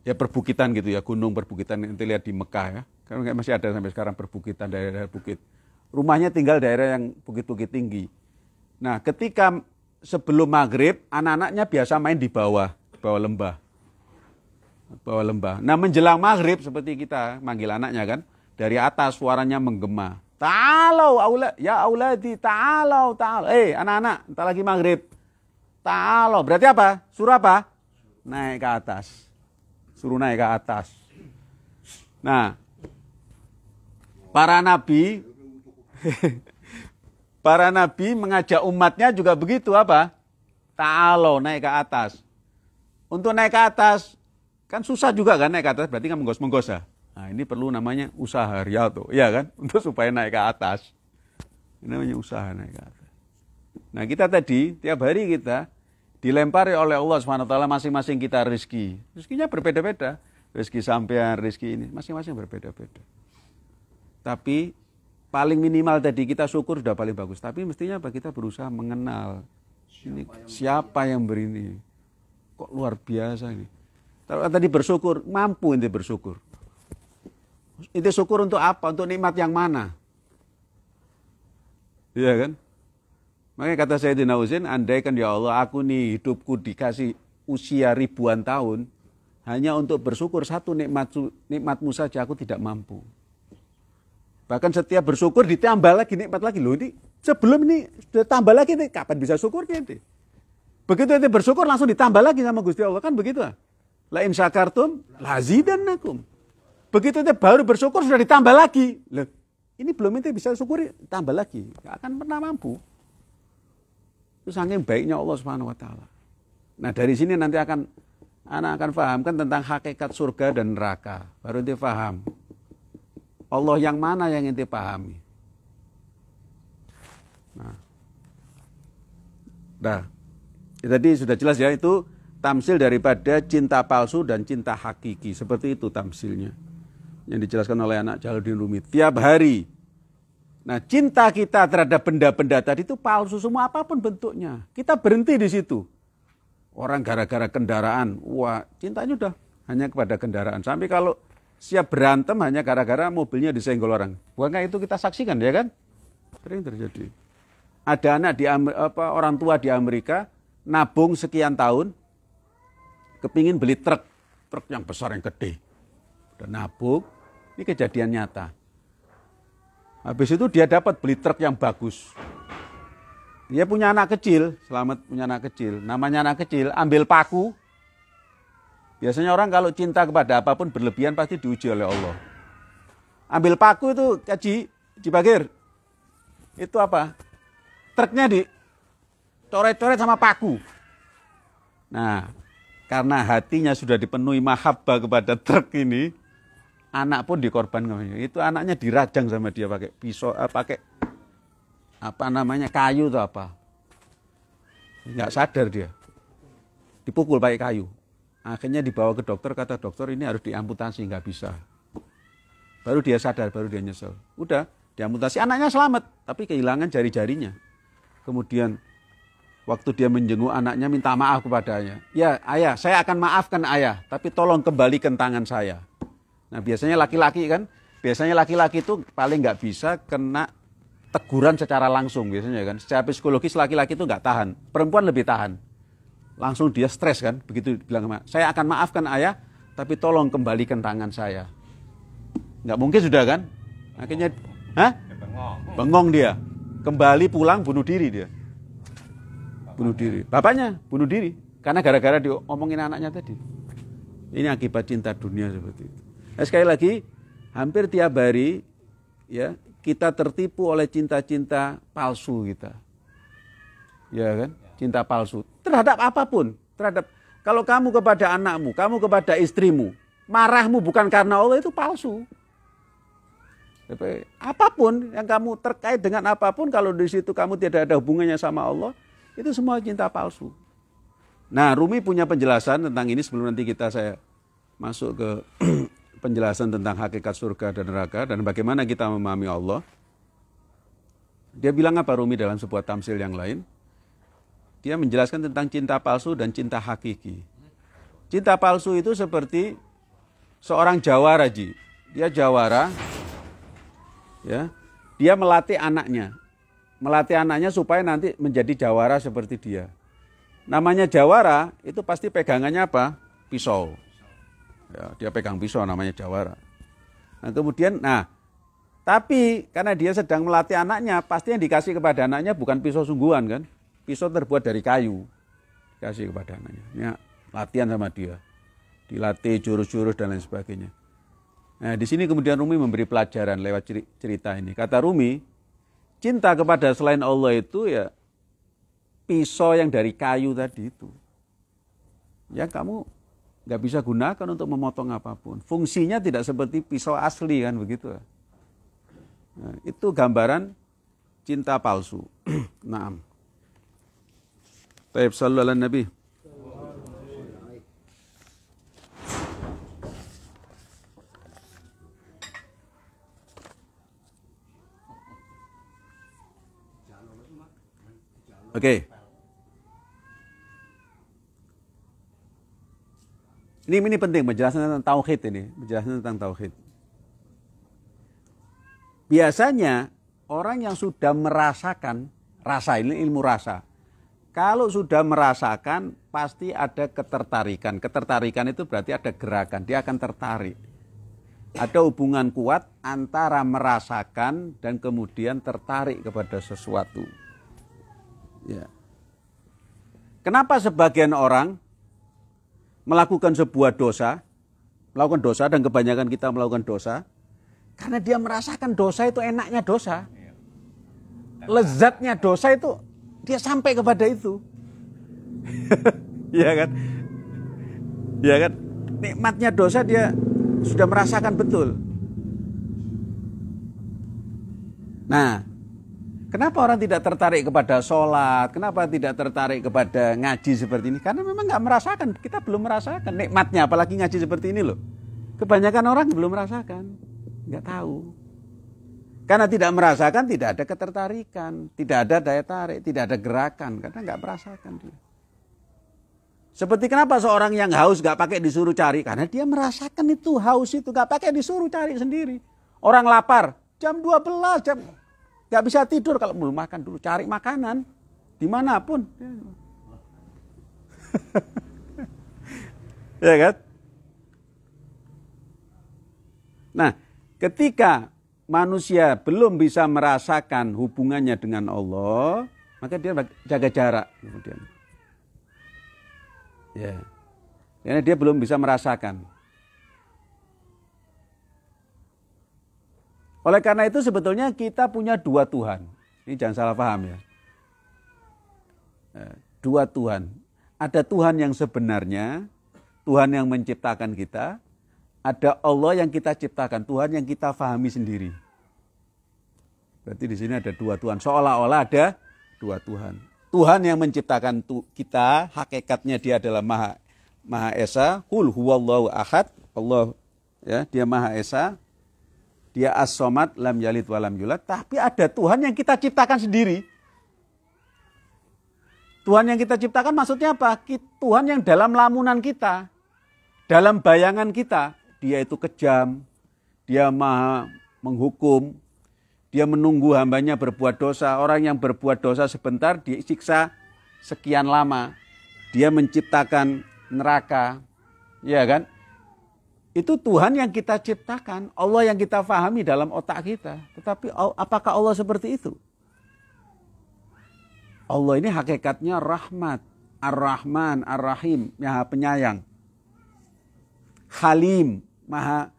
Ya perbukitan gitu ya, gunung perbukitan nanti lihat di Mekah ya. Kan masih ada sampai sekarang perbukitan daerah-daerah bukit rumahnya tinggal daerah yang bukit-bukit tinggi. Nah, ketika sebelum maghrib, anak-anaknya biasa main di bawah, bawah lembah. Bawah lembah. Nah, menjelang maghrib seperti kita manggil anaknya kan, dari atas suaranya menggema. Ta'alau aula ya auladi ta'alau ta'alau. Eh, anak-anak, entah lagi maghrib. Ta'alau berarti apa? Suruh apa? Naik ke atas. Suruh naik ke atas. Nah, para nabi Para nabi mengajak umatnya juga begitu apa? Ta'alo naik ke atas. Untuk naik ke atas kan susah juga kan naik ke atas berarti kan menggos-menggosa. Ya? Nah, ini perlu namanya usaha tuh, ya kan? Untuk supaya naik ke atas. Ini namanya usaha naik ke atas. Nah, kita tadi tiap hari kita dilempari oleh Allah swt. masing-masing kita rezeki. Rezekinya berbeda-beda. Rezeki sampean, rezeki ini masing-masing berbeda-beda. Tapi paling minimal tadi kita syukur sudah paling bagus. Tapi mestinya apa kita berusaha mengenal siapa ini yang siapa yang beri ini. Kok luar biasa ini. Kalau tadi bersyukur, mampu ini bersyukur. Itu syukur untuk apa? Untuk nikmat yang mana? Iya kan? Makanya kata saya di andai kan ya Allah aku nih hidupku dikasih usia ribuan tahun, hanya untuk bersyukur satu nikmat nikmatmu saja aku tidak mampu. Bahkan setiap bersyukur ditambah lagi nikmat lagi. Loh ini sebelum ini sudah tambah lagi nih. Kapan bisa syukur nanti? Begitu nanti bersyukur langsung ditambah lagi sama Gusti Allah. Kan begitu lah. La in syakartum lazidannakum. Begitu nanti baru bersyukur sudah ditambah lagi. Loh, ini belum nanti bisa syukuri tambah lagi. Gak akan pernah mampu. Itu saking baiknya Allah Subhanahu wa taala. Nah, dari sini nanti akan anak akan fahamkan tentang hakikat surga dan neraka. Baru nanti paham Allah yang mana yang ente pahami? Nah. Nah, ya tadi sudah jelas ya itu tamsil daripada cinta palsu dan cinta hakiki. Seperti itu tamsilnya. Yang dijelaskan oleh anak Jaludin Rumi. Tiap hari. Nah, cinta kita terhadap benda-benda tadi itu palsu semua apapun bentuknya. Kita berhenti di situ. Orang gara-gara kendaraan, wah cintanya udah hanya kepada kendaraan. Sampai kalau siap berantem hanya gara-gara mobilnya disenggol orang. Bukankah itu kita saksikan ya kan? Sering terjadi. Ada anak di Amerika, apa, orang tua di Amerika nabung sekian tahun, kepingin beli truk, truk yang besar yang gede. Udah nabung, ini kejadian nyata. Habis itu dia dapat beli truk yang bagus. Dia punya anak kecil, selamat punya anak kecil. Namanya anak kecil, ambil paku, Biasanya orang kalau cinta kepada apapun berlebihan pasti diuji oleh Allah. Ambil paku itu kaji dibagir. Itu apa? Truknya di coret-coret sama paku. Nah, karena hatinya sudah dipenuhi mahabbah kepada truk ini, anak pun dikorbankan. Itu anaknya dirajang sama dia pakai pisau, eh, pakai apa namanya kayu atau apa. Nggak sadar dia. Dipukul pakai kayu. Akhirnya dibawa ke dokter, kata dokter ini harus diamputasi, nggak bisa. Baru dia sadar, baru dia nyesel. Udah, diamputasi, anaknya selamat, tapi kehilangan jari-jarinya. Kemudian waktu dia menjenguk anaknya minta maaf kepadanya. Ya ayah, saya akan maafkan ayah, tapi tolong kembalikan tangan saya. Nah biasanya laki-laki kan, biasanya laki-laki itu paling nggak bisa kena teguran secara langsung biasanya kan. Secara psikologis laki-laki itu nggak tahan, perempuan lebih tahan langsung dia stres kan begitu bilang sama saya akan maafkan ayah tapi tolong kembalikan tangan saya nggak mungkin sudah kan akhirnya hah bengong dia kembali pulang bunuh diri dia bunuh diri bapaknya bunuh diri karena gara-gara diomongin anaknya tadi ini akibat cinta dunia seperti itu nah, sekali lagi hampir tiap hari ya kita tertipu oleh cinta-cinta palsu kita ya kan cinta palsu terhadap apapun, terhadap kalau kamu kepada anakmu, kamu kepada istrimu, marahmu bukan karena Allah itu palsu. Apapun yang kamu terkait dengan apapun, kalau di situ kamu tidak ada hubungannya sama Allah, itu semua cinta palsu. Nah, Rumi punya penjelasan tentang ini sebelum nanti kita saya masuk ke penjelasan tentang hakikat surga dan neraka dan bagaimana kita memahami Allah. Dia bilang apa Rumi dalam sebuah tamsil yang lain? dia menjelaskan tentang cinta palsu dan cinta hakiki. Cinta palsu itu seperti seorang jawara ji. Dia jawara ya. Dia melatih anaknya. Melatih anaknya supaya nanti menjadi jawara seperti dia. Namanya jawara itu pasti pegangannya apa? Pisau. Ya, dia pegang pisau namanya jawara. Nah, kemudian nah tapi karena dia sedang melatih anaknya, pasti yang dikasih kepada anaknya bukan pisau sungguhan kan? pisau terbuat dari kayu kasih kepada anaknya. Ya, latihan sama dia, dilatih jurus-jurus dan lain sebagainya. Nah, di sini kemudian Rumi memberi pelajaran lewat cerita ini. Kata Rumi, cinta kepada selain Allah itu ya pisau yang dari kayu tadi itu. Ya kamu nggak bisa gunakan untuk memotong apapun. Fungsinya tidak seperti pisau asli kan begitu. Nah, itu gambaran cinta palsu. nah طيب صلوا على النبي Oke. Okay. Ini ini penting penjelasan tentang tauhid ini, penjelasan tentang tauhid. Biasanya orang yang sudah merasakan rasa ini ilmu rasa. Kalau sudah merasakan, pasti ada ketertarikan. Ketertarikan itu berarti ada gerakan, dia akan tertarik. Ada hubungan kuat antara merasakan dan kemudian tertarik kepada sesuatu. Ya. Kenapa sebagian orang melakukan sebuah dosa, melakukan dosa dan kebanyakan kita melakukan dosa, karena dia merasakan dosa itu enaknya dosa. Iya. Lezatnya dosa itu dia sampai kepada itu. Iya kan? Iya kan? Nikmatnya dosa dia sudah merasakan betul. Nah, kenapa orang tidak tertarik kepada sholat? Kenapa tidak tertarik kepada ngaji seperti ini? Karena memang nggak merasakan. Kita belum merasakan nikmatnya, apalagi ngaji seperti ini loh. Kebanyakan orang belum merasakan, nggak tahu. Karena tidak merasakan, tidak ada ketertarikan, tidak ada daya tarik, tidak ada gerakan, karena nggak merasakan dia. Seperti kenapa seorang yang haus nggak pakai disuruh cari? Karena dia merasakan itu haus itu, nggak pakai disuruh cari sendiri. Orang lapar, jam 12, jam nggak bisa tidur kalau belum makan dulu, cari makanan dimanapun. ya kan? Nah, ketika manusia belum bisa merasakan hubungannya dengan Allah, maka dia jaga jarak kemudian. Ya. Karena dia belum bisa merasakan. Oleh karena itu sebetulnya kita punya dua Tuhan. Ini jangan salah paham ya. Eh, dua Tuhan. Ada Tuhan yang sebenarnya, Tuhan yang menciptakan kita, ada Allah yang kita ciptakan, Tuhan yang kita fahami sendiri. Berarti di sini ada dua Tuhan. Seolah-olah ada dua Tuhan. Tuhan yang menciptakan kita, hakikatnya dia adalah Maha Maha Esa, Hul huwallahu ahad, Allah ya, dia Maha Esa, dia as-somad lam yalid walam yulad, tapi ada Tuhan yang kita ciptakan sendiri. Tuhan yang kita ciptakan maksudnya apa? Tuhan yang dalam lamunan kita, dalam bayangan kita dia itu kejam, dia maha menghukum, dia menunggu hambanya berbuat dosa. Orang yang berbuat dosa sebentar disiksa sekian lama. Dia menciptakan neraka, ya kan? Itu Tuhan yang kita ciptakan, Allah yang kita fahami dalam otak kita. Tetapi apakah Allah seperti itu? Allah ini hakikatnya rahmat, ar-Rahman, ar-Rahim, ya penyayang. Halim, maha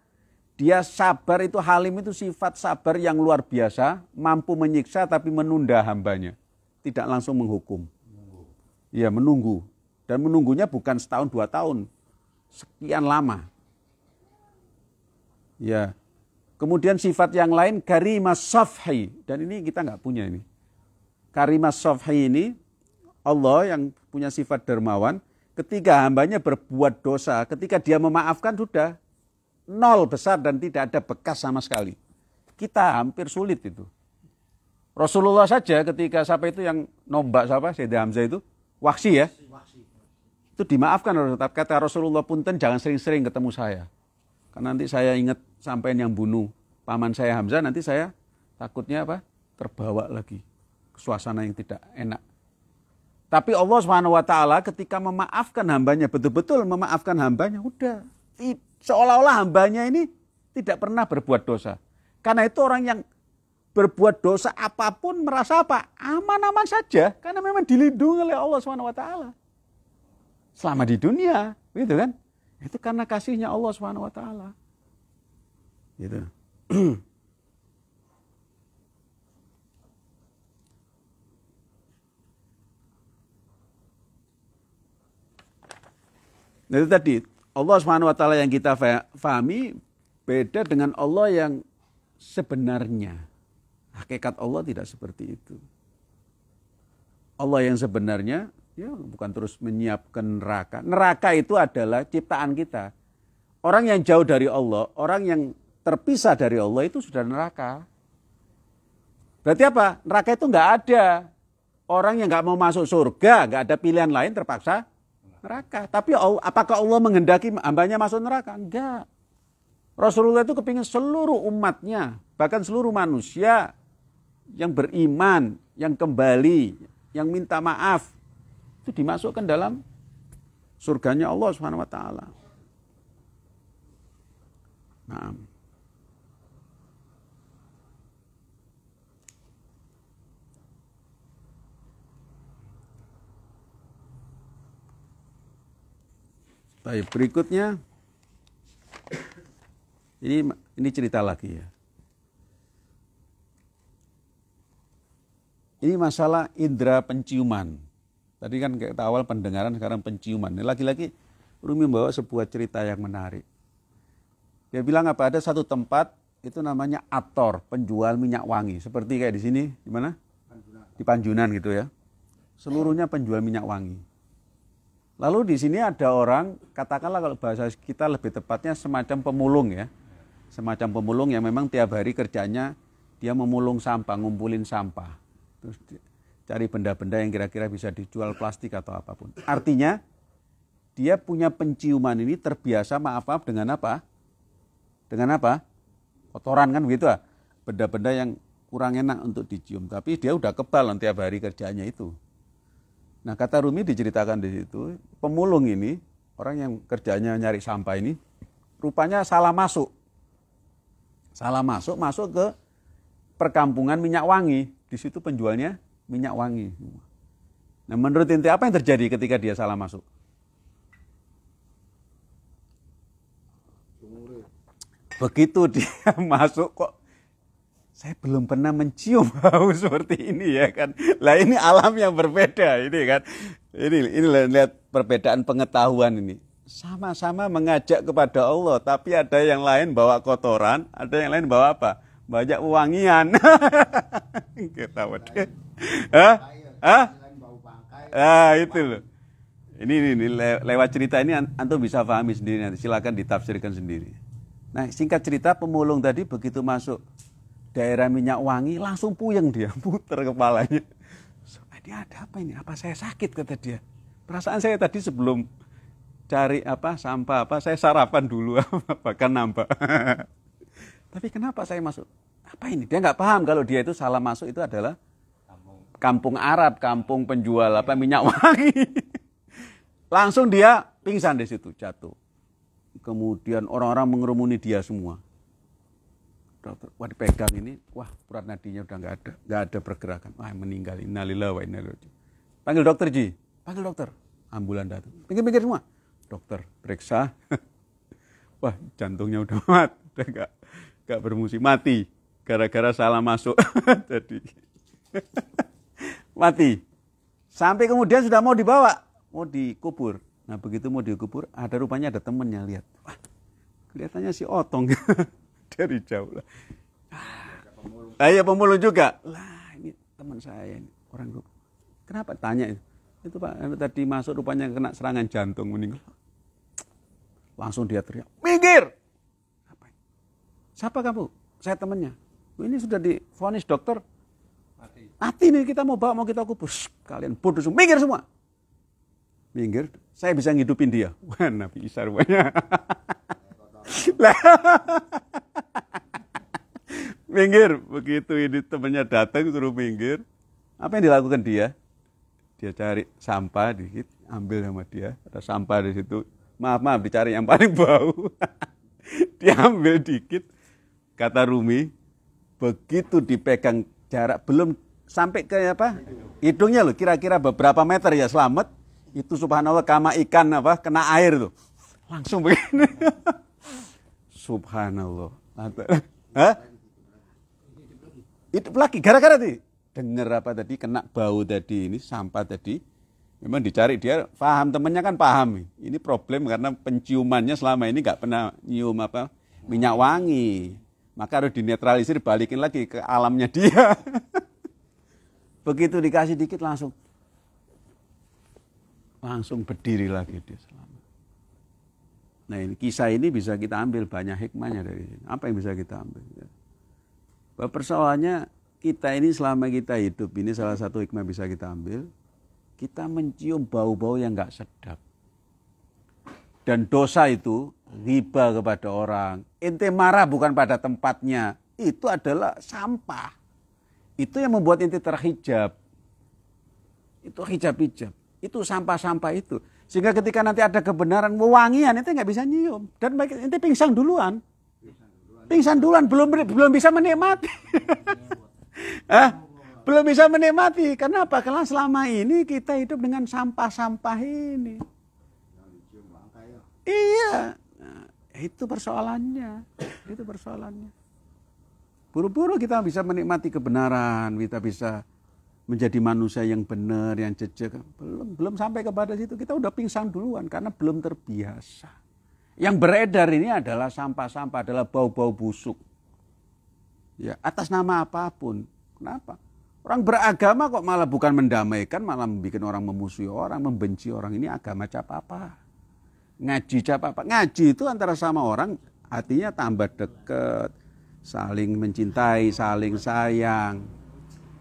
dia sabar itu halim itu sifat sabar yang luar biasa, mampu menyiksa tapi menunda hambanya. Tidak langsung menghukum. ya menunggu. Dan menunggunya bukan setahun dua tahun. Sekian lama. Ya. Kemudian sifat yang lain karima safhi. Dan ini kita nggak punya ini. Karima safhi ini Allah yang punya sifat dermawan. Ketika hambanya berbuat dosa, ketika dia memaafkan sudah nol besar dan tidak ada bekas sama sekali. Kita hampir sulit itu. Rasulullah saja ketika siapa itu yang nombak siapa, Sayyidina Hamzah itu, waksi ya. Itu dimaafkan tetap Kata Rasulullah punten jangan sering-sering ketemu saya. Karena nanti saya ingat sampean yang bunuh paman saya Hamzah, nanti saya takutnya apa? Terbawa lagi suasana yang tidak enak. Tapi Allah Subhanahu wa taala ketika memaafkan hambanya betul-betul memaafkan hambanya udah Seolah-olah hambanya ini tidak pernah berbuat dosa. Karena itu orang yang berbuat dosa apapun merasa apa? Aman-aman saja karena memang dilindungi oleh Allah Swt Selama di dunia, gitu kan? Itu karena kasihnya Allah Swt Gitu. Nah, itu tadi Allah Subhanahu wa taala yang kita fahami beda dengan Allah yang sebenarnya. Hakikat Allah tidak seperti itu. Allah yang sebenarnya ya bukan terus menyiapkan neraka. Neraka itu adalah ciptaan kita. Orang yang jauh dari Allah, orang yang terpisah dari Allah itu sudah neraka. Berarti apa? Neraka itu nggak ada. Orang yang nggak mau masuk surga, nggak ada pilihan lain terpaksa neraka. Tapi apakah Allah menghendaki hambanya masuk neraka? Enggak. Rasulullah itu kepingin seluruh umatnya, bahkan seluruh manusia yang beriman, yang kembali, yang minta maaf, itu dimasukkan dalam surganya Allah swt. ⁉ Nah, Baik, berikutnya ini ini cerita lagi ya. Ini masalah indera penciuman. Tadi kan kayak awal pendengaran, sekarang penciuman. Ini lagi-lagi Rumi membawa sebuah cerita yang menarik. Dia bilang apa? Ada satu tempat itu namanya ator, penjual minyak wangi. Seperti kayak di sini, di mana? Di Panjunan gitu ya. Seluruhnya penjual minyak wangi Lalu di sini ada orang, katakanlah kalau bahasa kita lebih tepatnya semacam pemulung ya. Semacam pemulung yang memang tiap hari kerjanya dia memulung sampah, ngumpulin sampah. Terus cari benda-benda yang kira-kira bisa dijual plastik atau apapun. Artinya dia punya penciuman ini terbiasa maaf-maaf dengan apa? Dengan apa? Kotoran kan begitu ah. Benda-benda yang kurang enak untuk dicium, tapi dia udah kebal tiap hari kerjanya itu. Nah kata Rumi diceritakan di situ, pemulung ini, orang yang kerjanya nyari sampah ini, rupanya salah masuk. Salah masuk, masuk ke perkampungan minyak wangi. Di situ penjualnya minyak wangi. Nah menurut inti apa yang terjadi ketika dia salah masuk? Begitu dia masuk kok saya belum pernah mencium bau seperti ini ya kan. Lah ini alam yang berbeda ini kan. Ini ini lihat perbedaan pengetahuan ini. Sama-sama mengajak kepada Allah, tapi ada yang lain bawa kotoran, ada yang lain bawa apa? Banyak wangian. Kita wadah. Hah? Hah? Ah, itu loh. Ini, ini, ini le lewat cerita ini antum bisa pahami sendiri nanti. Silakan ditafsirkan sendiri. Nah, singkat cerita pemulung tadi begitu masuk daerah minyak wangi langsung puyeng dia puter kepalanya ah, ini ada apa ini apa saya sakit kata dia perasaan saya tadi sebelum cari apa sampah apa saya sarapan dulu bahkan nambah tapi kenapa saya masuk apa ini dia nggak paham kalau dia itu salah masuk itu adalah kampung Arab kampung penjual apa minyak wangi langsung dia pingsan di situ jatuh kemudian orang-orang mengerumuni dia semua dokter, wah dipegang ini, wah urat nadinya udah nggak ada, nggak ada pergerakan, wah meninggal, innalillahi wa inna Panggil dokter Ji, panggil dokter, ambulan datang, pikir pikir semua, dokter periksa, wah jantungnya udah mat, udah nggak nggak bermusik mati, gara-gara salah masuk, jadi mati. Sampai kemudian sudah mau dibawa, mau dikubur. Nah begitu mau dikubur, ada rupanya ada temennya lihat, wah kelihatannya si otong. dari jauh lah. Ah, pemulung juga. Lah ini teman saya ini orang grup. Kenapa tanya itu? Itu Pak tadi masuk rupanya kena serangan jantung meninggal. Langsung dia teriak, minggir. Apa? Siapa kamu? Saya temannya. Ini sudah difonis dokter. Mati. Mati nih kita mau bawa mau kita kubus. Kalian bodoh semua, minggir semua. Minggir, saya bisa ngidupin dia. Wah, Nabi Isa rupanya. Lah minggir begitu ini temennya datang suruh minggir apa yang dilakukan dia dia cari sampah dikit ambil sama dia ada sampah di situ maaf maaf dicari yang paling bau diambil dikit kata Rumi begitu dipegang jarak belum sampai ke apa hidungnya loh kira-kira beberapa meter ya selamat itu subhanallah kama ikan apa kena air tuh langsung begini subhanallah Hah? itu lagi gara-gara tadi dengar apa tadi kena bau tadi ini sampah tadi memang dicari dia paham temennya kan paham ini problem karena penciumannya selama ini nggak pernah nyium apa minyak wangi maka harus dinetralisir balikin lagi ke alamnya dia begitu dikasih dikit langsung langsung berdiri lagi dia selama nah ini kisah ini bisa kita ambil banyak hikmahnya dari sini apa yang bisa kita ambil bahwa persoalannya kita ini selama kita hidup ini salah satu hikmah bisa kita ambil. Kita mencium bau-bau yang nggak sedap. Dan dosa itu riba kepada orang. Ente marah bukan pada tempatnya. Itu adalah sampah. Itu yang membuat ente terhijab. Itu hijab-hijab. Itu sampah-sampah itu. Sehingga ketika nanti ada kebenaran, wewangian itu nggak bisa nyium. Dan ente pingsan duluan. Pingsan duluan belum belum bisa menikmati. Hah? belum bisa menikmati. Kenapa? Karena selama ini kita hidup dengan sampah-sampah ini. Iya, nah, itu persoalannya. Itu persoalannya. Buru-buru kita bisa menikmati kebenaran, kita bisa menjadi manusia yang benar, yang jejak. Belum belum sampai kepada situ. Kita udah pingsan duluan karena belum terbiasa. Yang beredar ini adalah sampah-sampah, adalah bau-bau busuk. Ya, atas nama apapun. Kenapa? Orang beragama kok malah bukan mendamaikan, malah membuat orang memusuhi orang, membenci orang ini agama cap apa? Ngaji cap apa? Ngaji itu antara sama orang artinya tambah dekat, saling mencintai, saling sayang.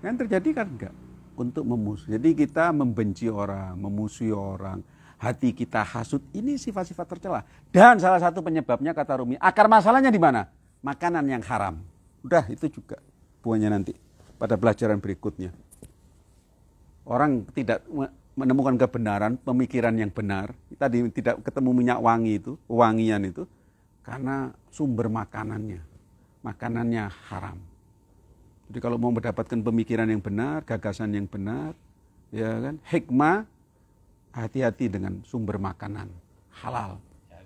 Yang terjadi kan enggak? Untuk memusuhi. Jadi kita membenci orang, memusuhi orang, hati kita hasut, ini sifat-sifat tercela. Dan salah satu penyebabnya kata Rumi, akar masalahnya di mana? Makanan yang haram. Udah itu juga buahnya nanti pada pelajaran berikutnya. Orang tidak menemukan kebenaran, pemikiran yang benar, tadi tidak ketemu minyak wangi itu, wangian itu, karena sumber makanannya, makanannya haram. Jadi kalau mau mendapatkan pemikiran yang benar, gagasan yang benar, ya kan, hikmah hati-hati dengan sumber makanan halal. Ya.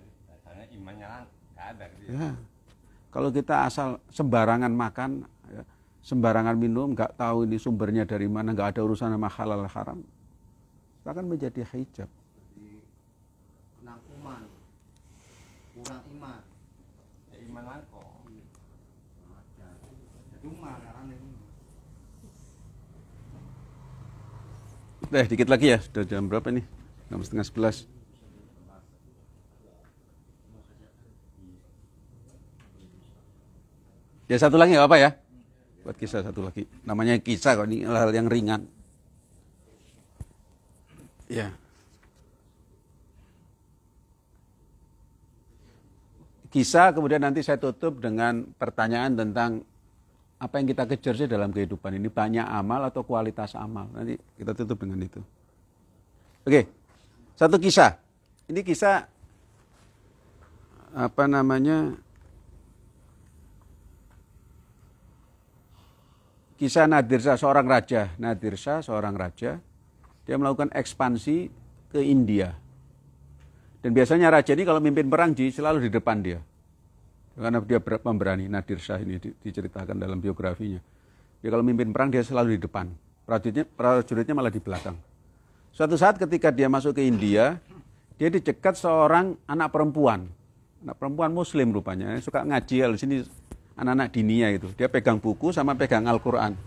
Gitu ya. ya. Kalau kita asal sembarangan makan, ya, sembarangan minum, nggak tahu ini sumbernya dari mana, nggak ada urusan sama halal haram, kita akan menjadi hijab. Penangkuman, kurang iman, ya, iman langko. Cuma Deh, dikit lagi ya, sudah jam berapa nih? enam setengah sebelas ya satu lagi apa ya buat kisah satu lagi namanya kisah kok ini hal, -hal yang ringan ya kisah kemudian nanti saya tutup dengan pertanyaan tentang apa yang kita kejar sih dalam kehidupan ini banyak amal atau kualitas amal nanti kita tutup dengan itu oke okay. Satu kisah. Ini kisah apa namanya? Kisah Nadirsa seorang raja. Nadirsa seorang raja. Dia melakukan ekspansi ke India. Dan biasanya raja ini kalau mimpin perang ji selalu di depan dia. Karena dia pemberani. Nadirsa ini diceritakan dalam biografinya. Dia kalau mimpin perang dia selalu di depan. Prajuritnya, prajuritnya malah di belakang Suatu saat ketika dia masuk ke India, dia dicegat seorang anak perempuan. Anak perempuan muslim rupanya, suka ngaji di sini anak-anak dinia itu. Dia pegang buku sama pegang Al-Qur'an.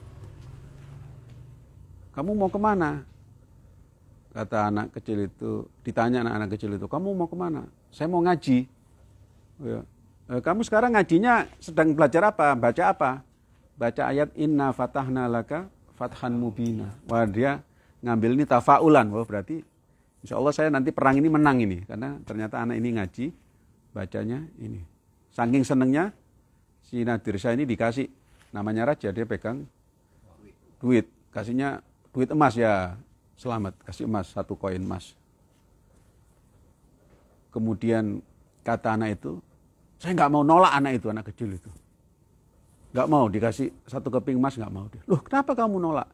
Kamu mau kemana? Kata anak kecil itu, ditanya anak-anak kecil itu, kamu mau kemana? Saya mau ngaji. Ya. Eh, kamu sekarang ngajinya sedang belajar apa? Baca apa? Baca ayat inna fatahna laka fathan mubina. Wah dia ngambil ini tafaulan. Wah, oh, berarti insya Allah saya nanti perang ini menang ini. Karena ternyata anak ini ngaji, bacanya ini. Saking senengnya, si Nadir saya ini dikasih. Namanya Raja, dia pegang duit. Kasihnya duit emas ya, selamat. Kasih emas, satu koin emas. Kemudian kata anak itu, saya nggak mau nolak anak itu, anak kecil itu. Nggak mau dikasih satu keping emas, nggak mau. dia Loh, kenapa kamu nolak?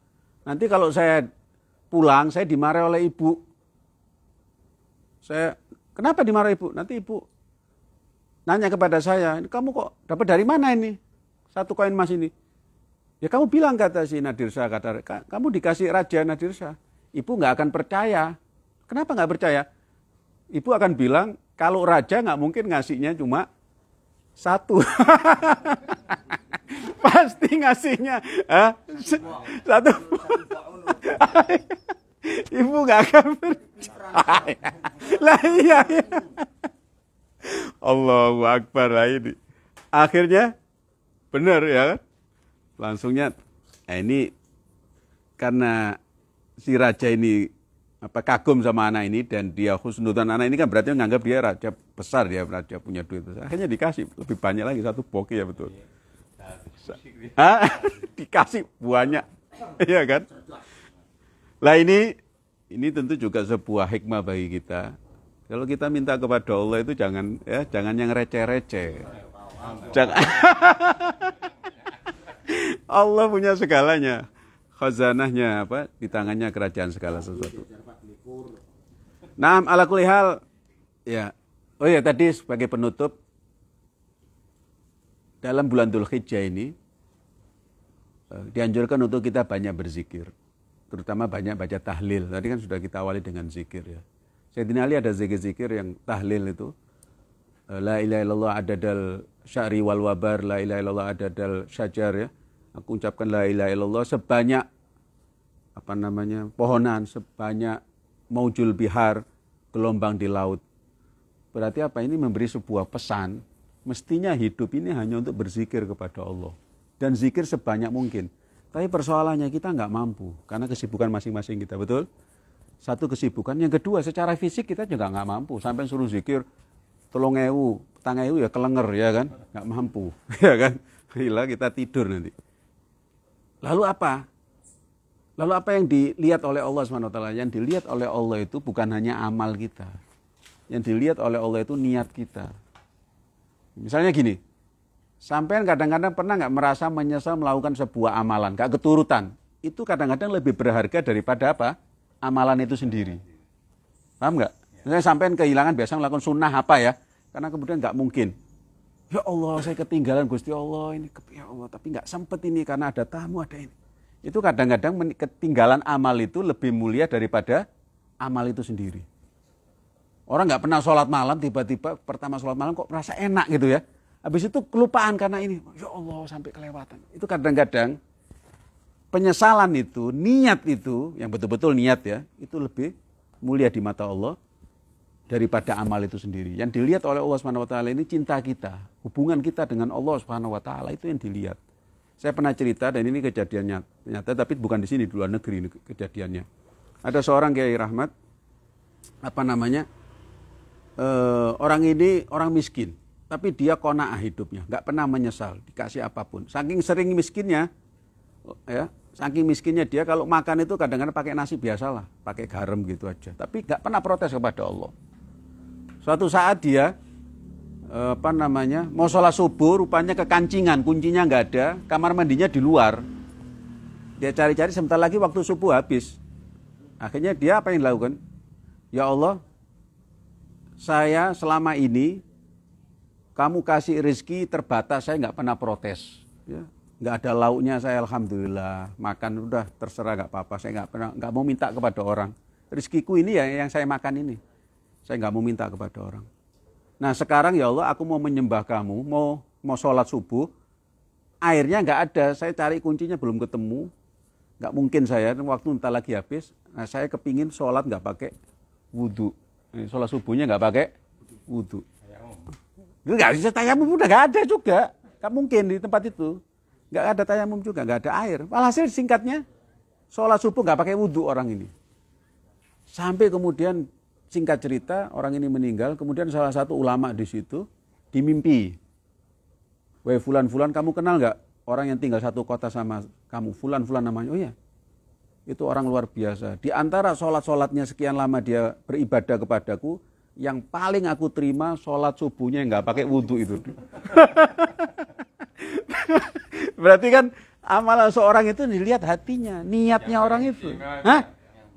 Nanti kalau saya pulang saya dimarahi oleh ibu. Saya kenapa dimarahi ibu? Nanti ibu nanya kepada saya, kamu kok dapat dari mana ini satu koin emas ini? Ya kamu bilang kata si Nadirsa, kata kamu dikasih Raja Nadirsa. Ibu nggak akan percaya. Kenapa nggak percaya? Ibu akan bilang kalau raja nggak mungkin ngasihnya cuma satu. pasti ngasihnya eh, satu ibu gak akan percaya lah iya, Allah iya. Allahu Akbar lah ini akhirnya benar ya kan langsungnya eh, ini karena si raja ini apa kagum sama anak ini dan dia khusnudan anak ini kan berarti menganggap dia raja besar ya raja punya duit besar akhirnya dikasih lebih banyak lagi satu boki ya betul dikasih banyak iya kan lah ini ini tentu juga sebuah hikmah bagi kita kalau kita minta kepada Allah itu jangan ya jangan yang receh-receh jangan Allah punya segalanya khazanahnya apa di tangannya kerajaan segala sesuatu Nah, ala kulihal, ya. Oh ya, tadi sebagai penutup, dalam bulan Dhul Hijjah ini eh, dianjurkan untuk kita banyak berzikir. Terutama banyak baca tahlil. Tadi kan sudah kita awali dengan zikir ya. Saya Ali ada zikir-zikir yang tahlil itu. Eh, la ilaha illallah adadal syari wal wabar, la ilaha illallah adadal syajar ya. Aku ucapkan la ilaha illallah sebanyak apa namanya pohonan, sebanyak maujul bihar, gelombang di laut. Berarti apa ini memberi sebuah pesan Mestinya hidup ini hanya untuk berzikir kepada Allah. Dan zikir sebanyak mungkin. Tapi persoalannya kita nggak mampu. Karena kesibukan masing-masing kita, betul? Satu kesibukan. Yang kedua, secara fisik kita juga nggak mampu. Sampai suruh zikir, tolong ewu, petang ewu ya kelenger, ya kan? Nggak mampu, ya kan? Gila kita tidur nanti. Lalu apa? Lalu apa yang dilihat oleh Allah SWT? Yang dilihat oleh Allah itu bukan hanya amal kita. Yang dilihat oleh Allah itu niat kita. Misalnya gini, sampean kadang-kadang pernah nggak merasa menyesal melakukan sebuah amalan, nggak keturutan. Itu kadang-kadang lebih berharga daripada apa? Amalan itu sendiri. Paham nggak? Ya. Misalnya sampean kehilangan biasa melakukan sunnah apa ya? Karena kemudian nggak mungkin. Ya Allah, saya ketinggalan Gusti Allah ini. Ya Allah, tapi nggak sempet ini karena ada tamu, ada ini. Itu kadang-kadang ketinggalan amal itu lebih mulia daripada amal itu sendiri. Orang nggak pernah sholat malam, tiba-tiba pertama sholat malam kok merasa enak gitu ya. Habis itu kelupaan karena ini, ya Allah sampai kelewatan. Itu kadang-kadang penyesalan itu, niat itu, yang betul-betul niat ya, itu lebih mulia di mata Allah daripada amal itu sendiri. Yang dilihat oleh Allah Subhanahu wa taala ini cinta kita, hubungan kita dengan Allah Subhanahu wa taala itu yang dilihat. Saya pernah cerita dan ini kejadiannya nyata tapi bukan di sini di luar negeri ini kejadiannya. Ada seorang Kiai Rahmat apa namanya? eh, orang ini orang miskin, tapi dia konaah hidupnya, nggak pernah menyesal dikasih apapun. Saking sering miskinnya, ya, saking miskinnya dia kalau makan itu kadang-kadang pakai nasi biasa lah, pakai garam gitu aja. Tapi nggak pernah protes kepada Allah. Suatu saat dia eh, apa namanya mau sholat subuh, rupanya kekancingan, kuncinya nggak ada, kamar mandinya di luar. Dia cari-cari sebentar lagi waktu subuh habis. Akhirnya dia apa yang dilakukan? Ya Allah, saya selama ini kamu kasih rezeki terbatas, saya nggak pernah protes. Ya. Nggak ada lauknya saya alhamdulillah, makan udah terserah nggak apa-apa, saya nggak pernah nggak mau minta kepada orang. rizkiku ini ya yang saya makan ini, saya nggak mau minta kepada orang. Nah sekarang ya Allah aku mau menyembah kamu, mau mau sholat subuh, airnya nggak ada, saya cari kuncinya belum ketemu, nggak mungkin saya waktu entah lagi habis. Nah saya kepingin sholat nggak pakai wudhu, Eh, sholat subuhnya nggak pakai wudhu. Nggak bisa tayamum udah nggak ada juga. Nggak mungkin di tempat itu. Nggak ada tayamum juga, nggak ada air. Alhasil singkatnya, sholat subuh nggak pakai wudhu orang ini. Sampai kemudian singkat cerita orang ini meninggal, kemudian salah satu ulama di situ dimimpi. Wei fulan-fulan kamu kenal nggak orang yang tinggal satu kota sama kamu? Fulan-fulan namanya. Oh iya itu orang luar biasa. Di antara sholat-sholatnya sekian lama dia beribadah kepadaku, yang paling aku terima sholat subuhnya nggak pakai wudhu itu. Berarti kan amalan seorang itu dilihat hatinya, niatnya yang orang itu. Hah?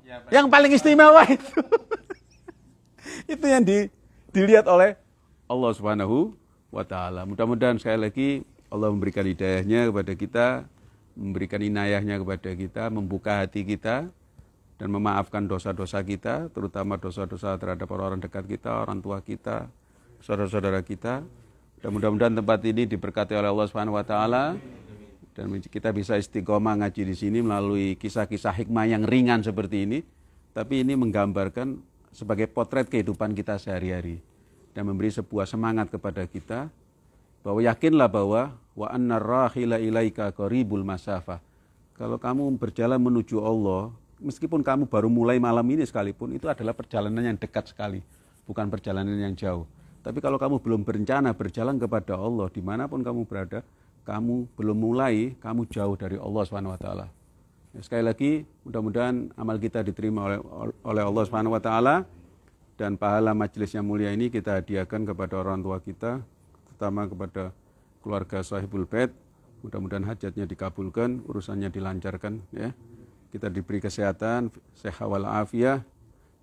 Ya. Yang, yang paling istimewa itu. itu yang di, dilihat oleh Allah Subhanahu wa taala. Mudah-mudahan sekali lagi Allah memberikan hidayahnya kepada kita memberikan inayahnya kepada kita, membuka hati kita, dan memaafkan dosa-dosa kita, terutama dosa-dosa terhadap orang-orang dekat kita, orang tua kita, saudara-saudara kita. Dan mudah-mudahan tempat ini diberkati oleh Allah Subhanahu wa taala dan kita bisa istiqomah ngaji di sini melalui kisah-kisah hikmah yang ringan seperti ini, tapi ini menggambarkan sebagai potret kehidupan kita sehari-hari dan memberi sebuah semangat kepada kita bahwa yakinlah bahwa wa anna rahila ilaika qaribul masafah. Kalau kamu berjalan menuju Allah, meskipun kamu baru mulai malam ini sekalipun, itu adalah perjalanan yang dekat sekali, bukan perjalanan yang jauh. Tapi kalau kamu belum berencana berjalan kepada Allah, dimanapun kamu berada, kamu belum mulai, kamu jauh dari Allah Subhanahu Wa Taala. Ya, sekali lagi, mudah-mudahan amal kita diterima oleh, oleh Allah Subhanahu Wa Taala dan pahala majelis yang mulia ini kita hadiahkan kepada orang tua kita, terutama kepada keluarga sahibul bait mudah-mudahan hajatnya dikabulkan urusannya dilancarkan ya kita diberi kesehatan sehat wal afiyah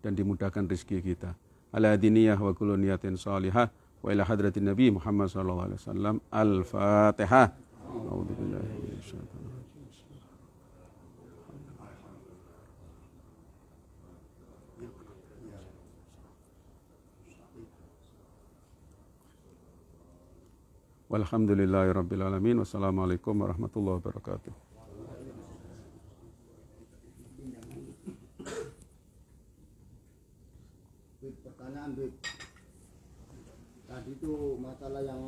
dan dimudahkan rezeki kita ala diniyah wa kullu niyatin salihah wa ila hadratin nabi Muhammad sallallahu alaihi wasallam al-fatihah Walhamdulillahirrabbilalamin. Wassalamualaikum warahmatullahi wabarakatuh. pertanyaan Tadi itu masalah yang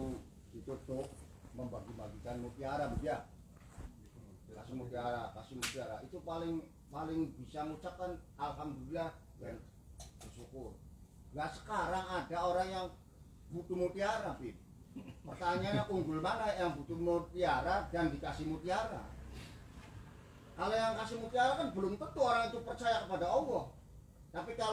dicocok membagi-bagikan mutiara Bu, ya. Kasih mutiara, kasih mutiara. Itu paling paling bisa mengucapkan alhamdulillah dan bersyukur. Nah sekarang ada orang yang butuh mutiara Bib. Pertanyaannya unggul mana yang butuh mutiara dan dikasih mutiara? Kalau yang kasih mutiara kan belum tentu orang itu percaya kepada Allah. Tapi kalau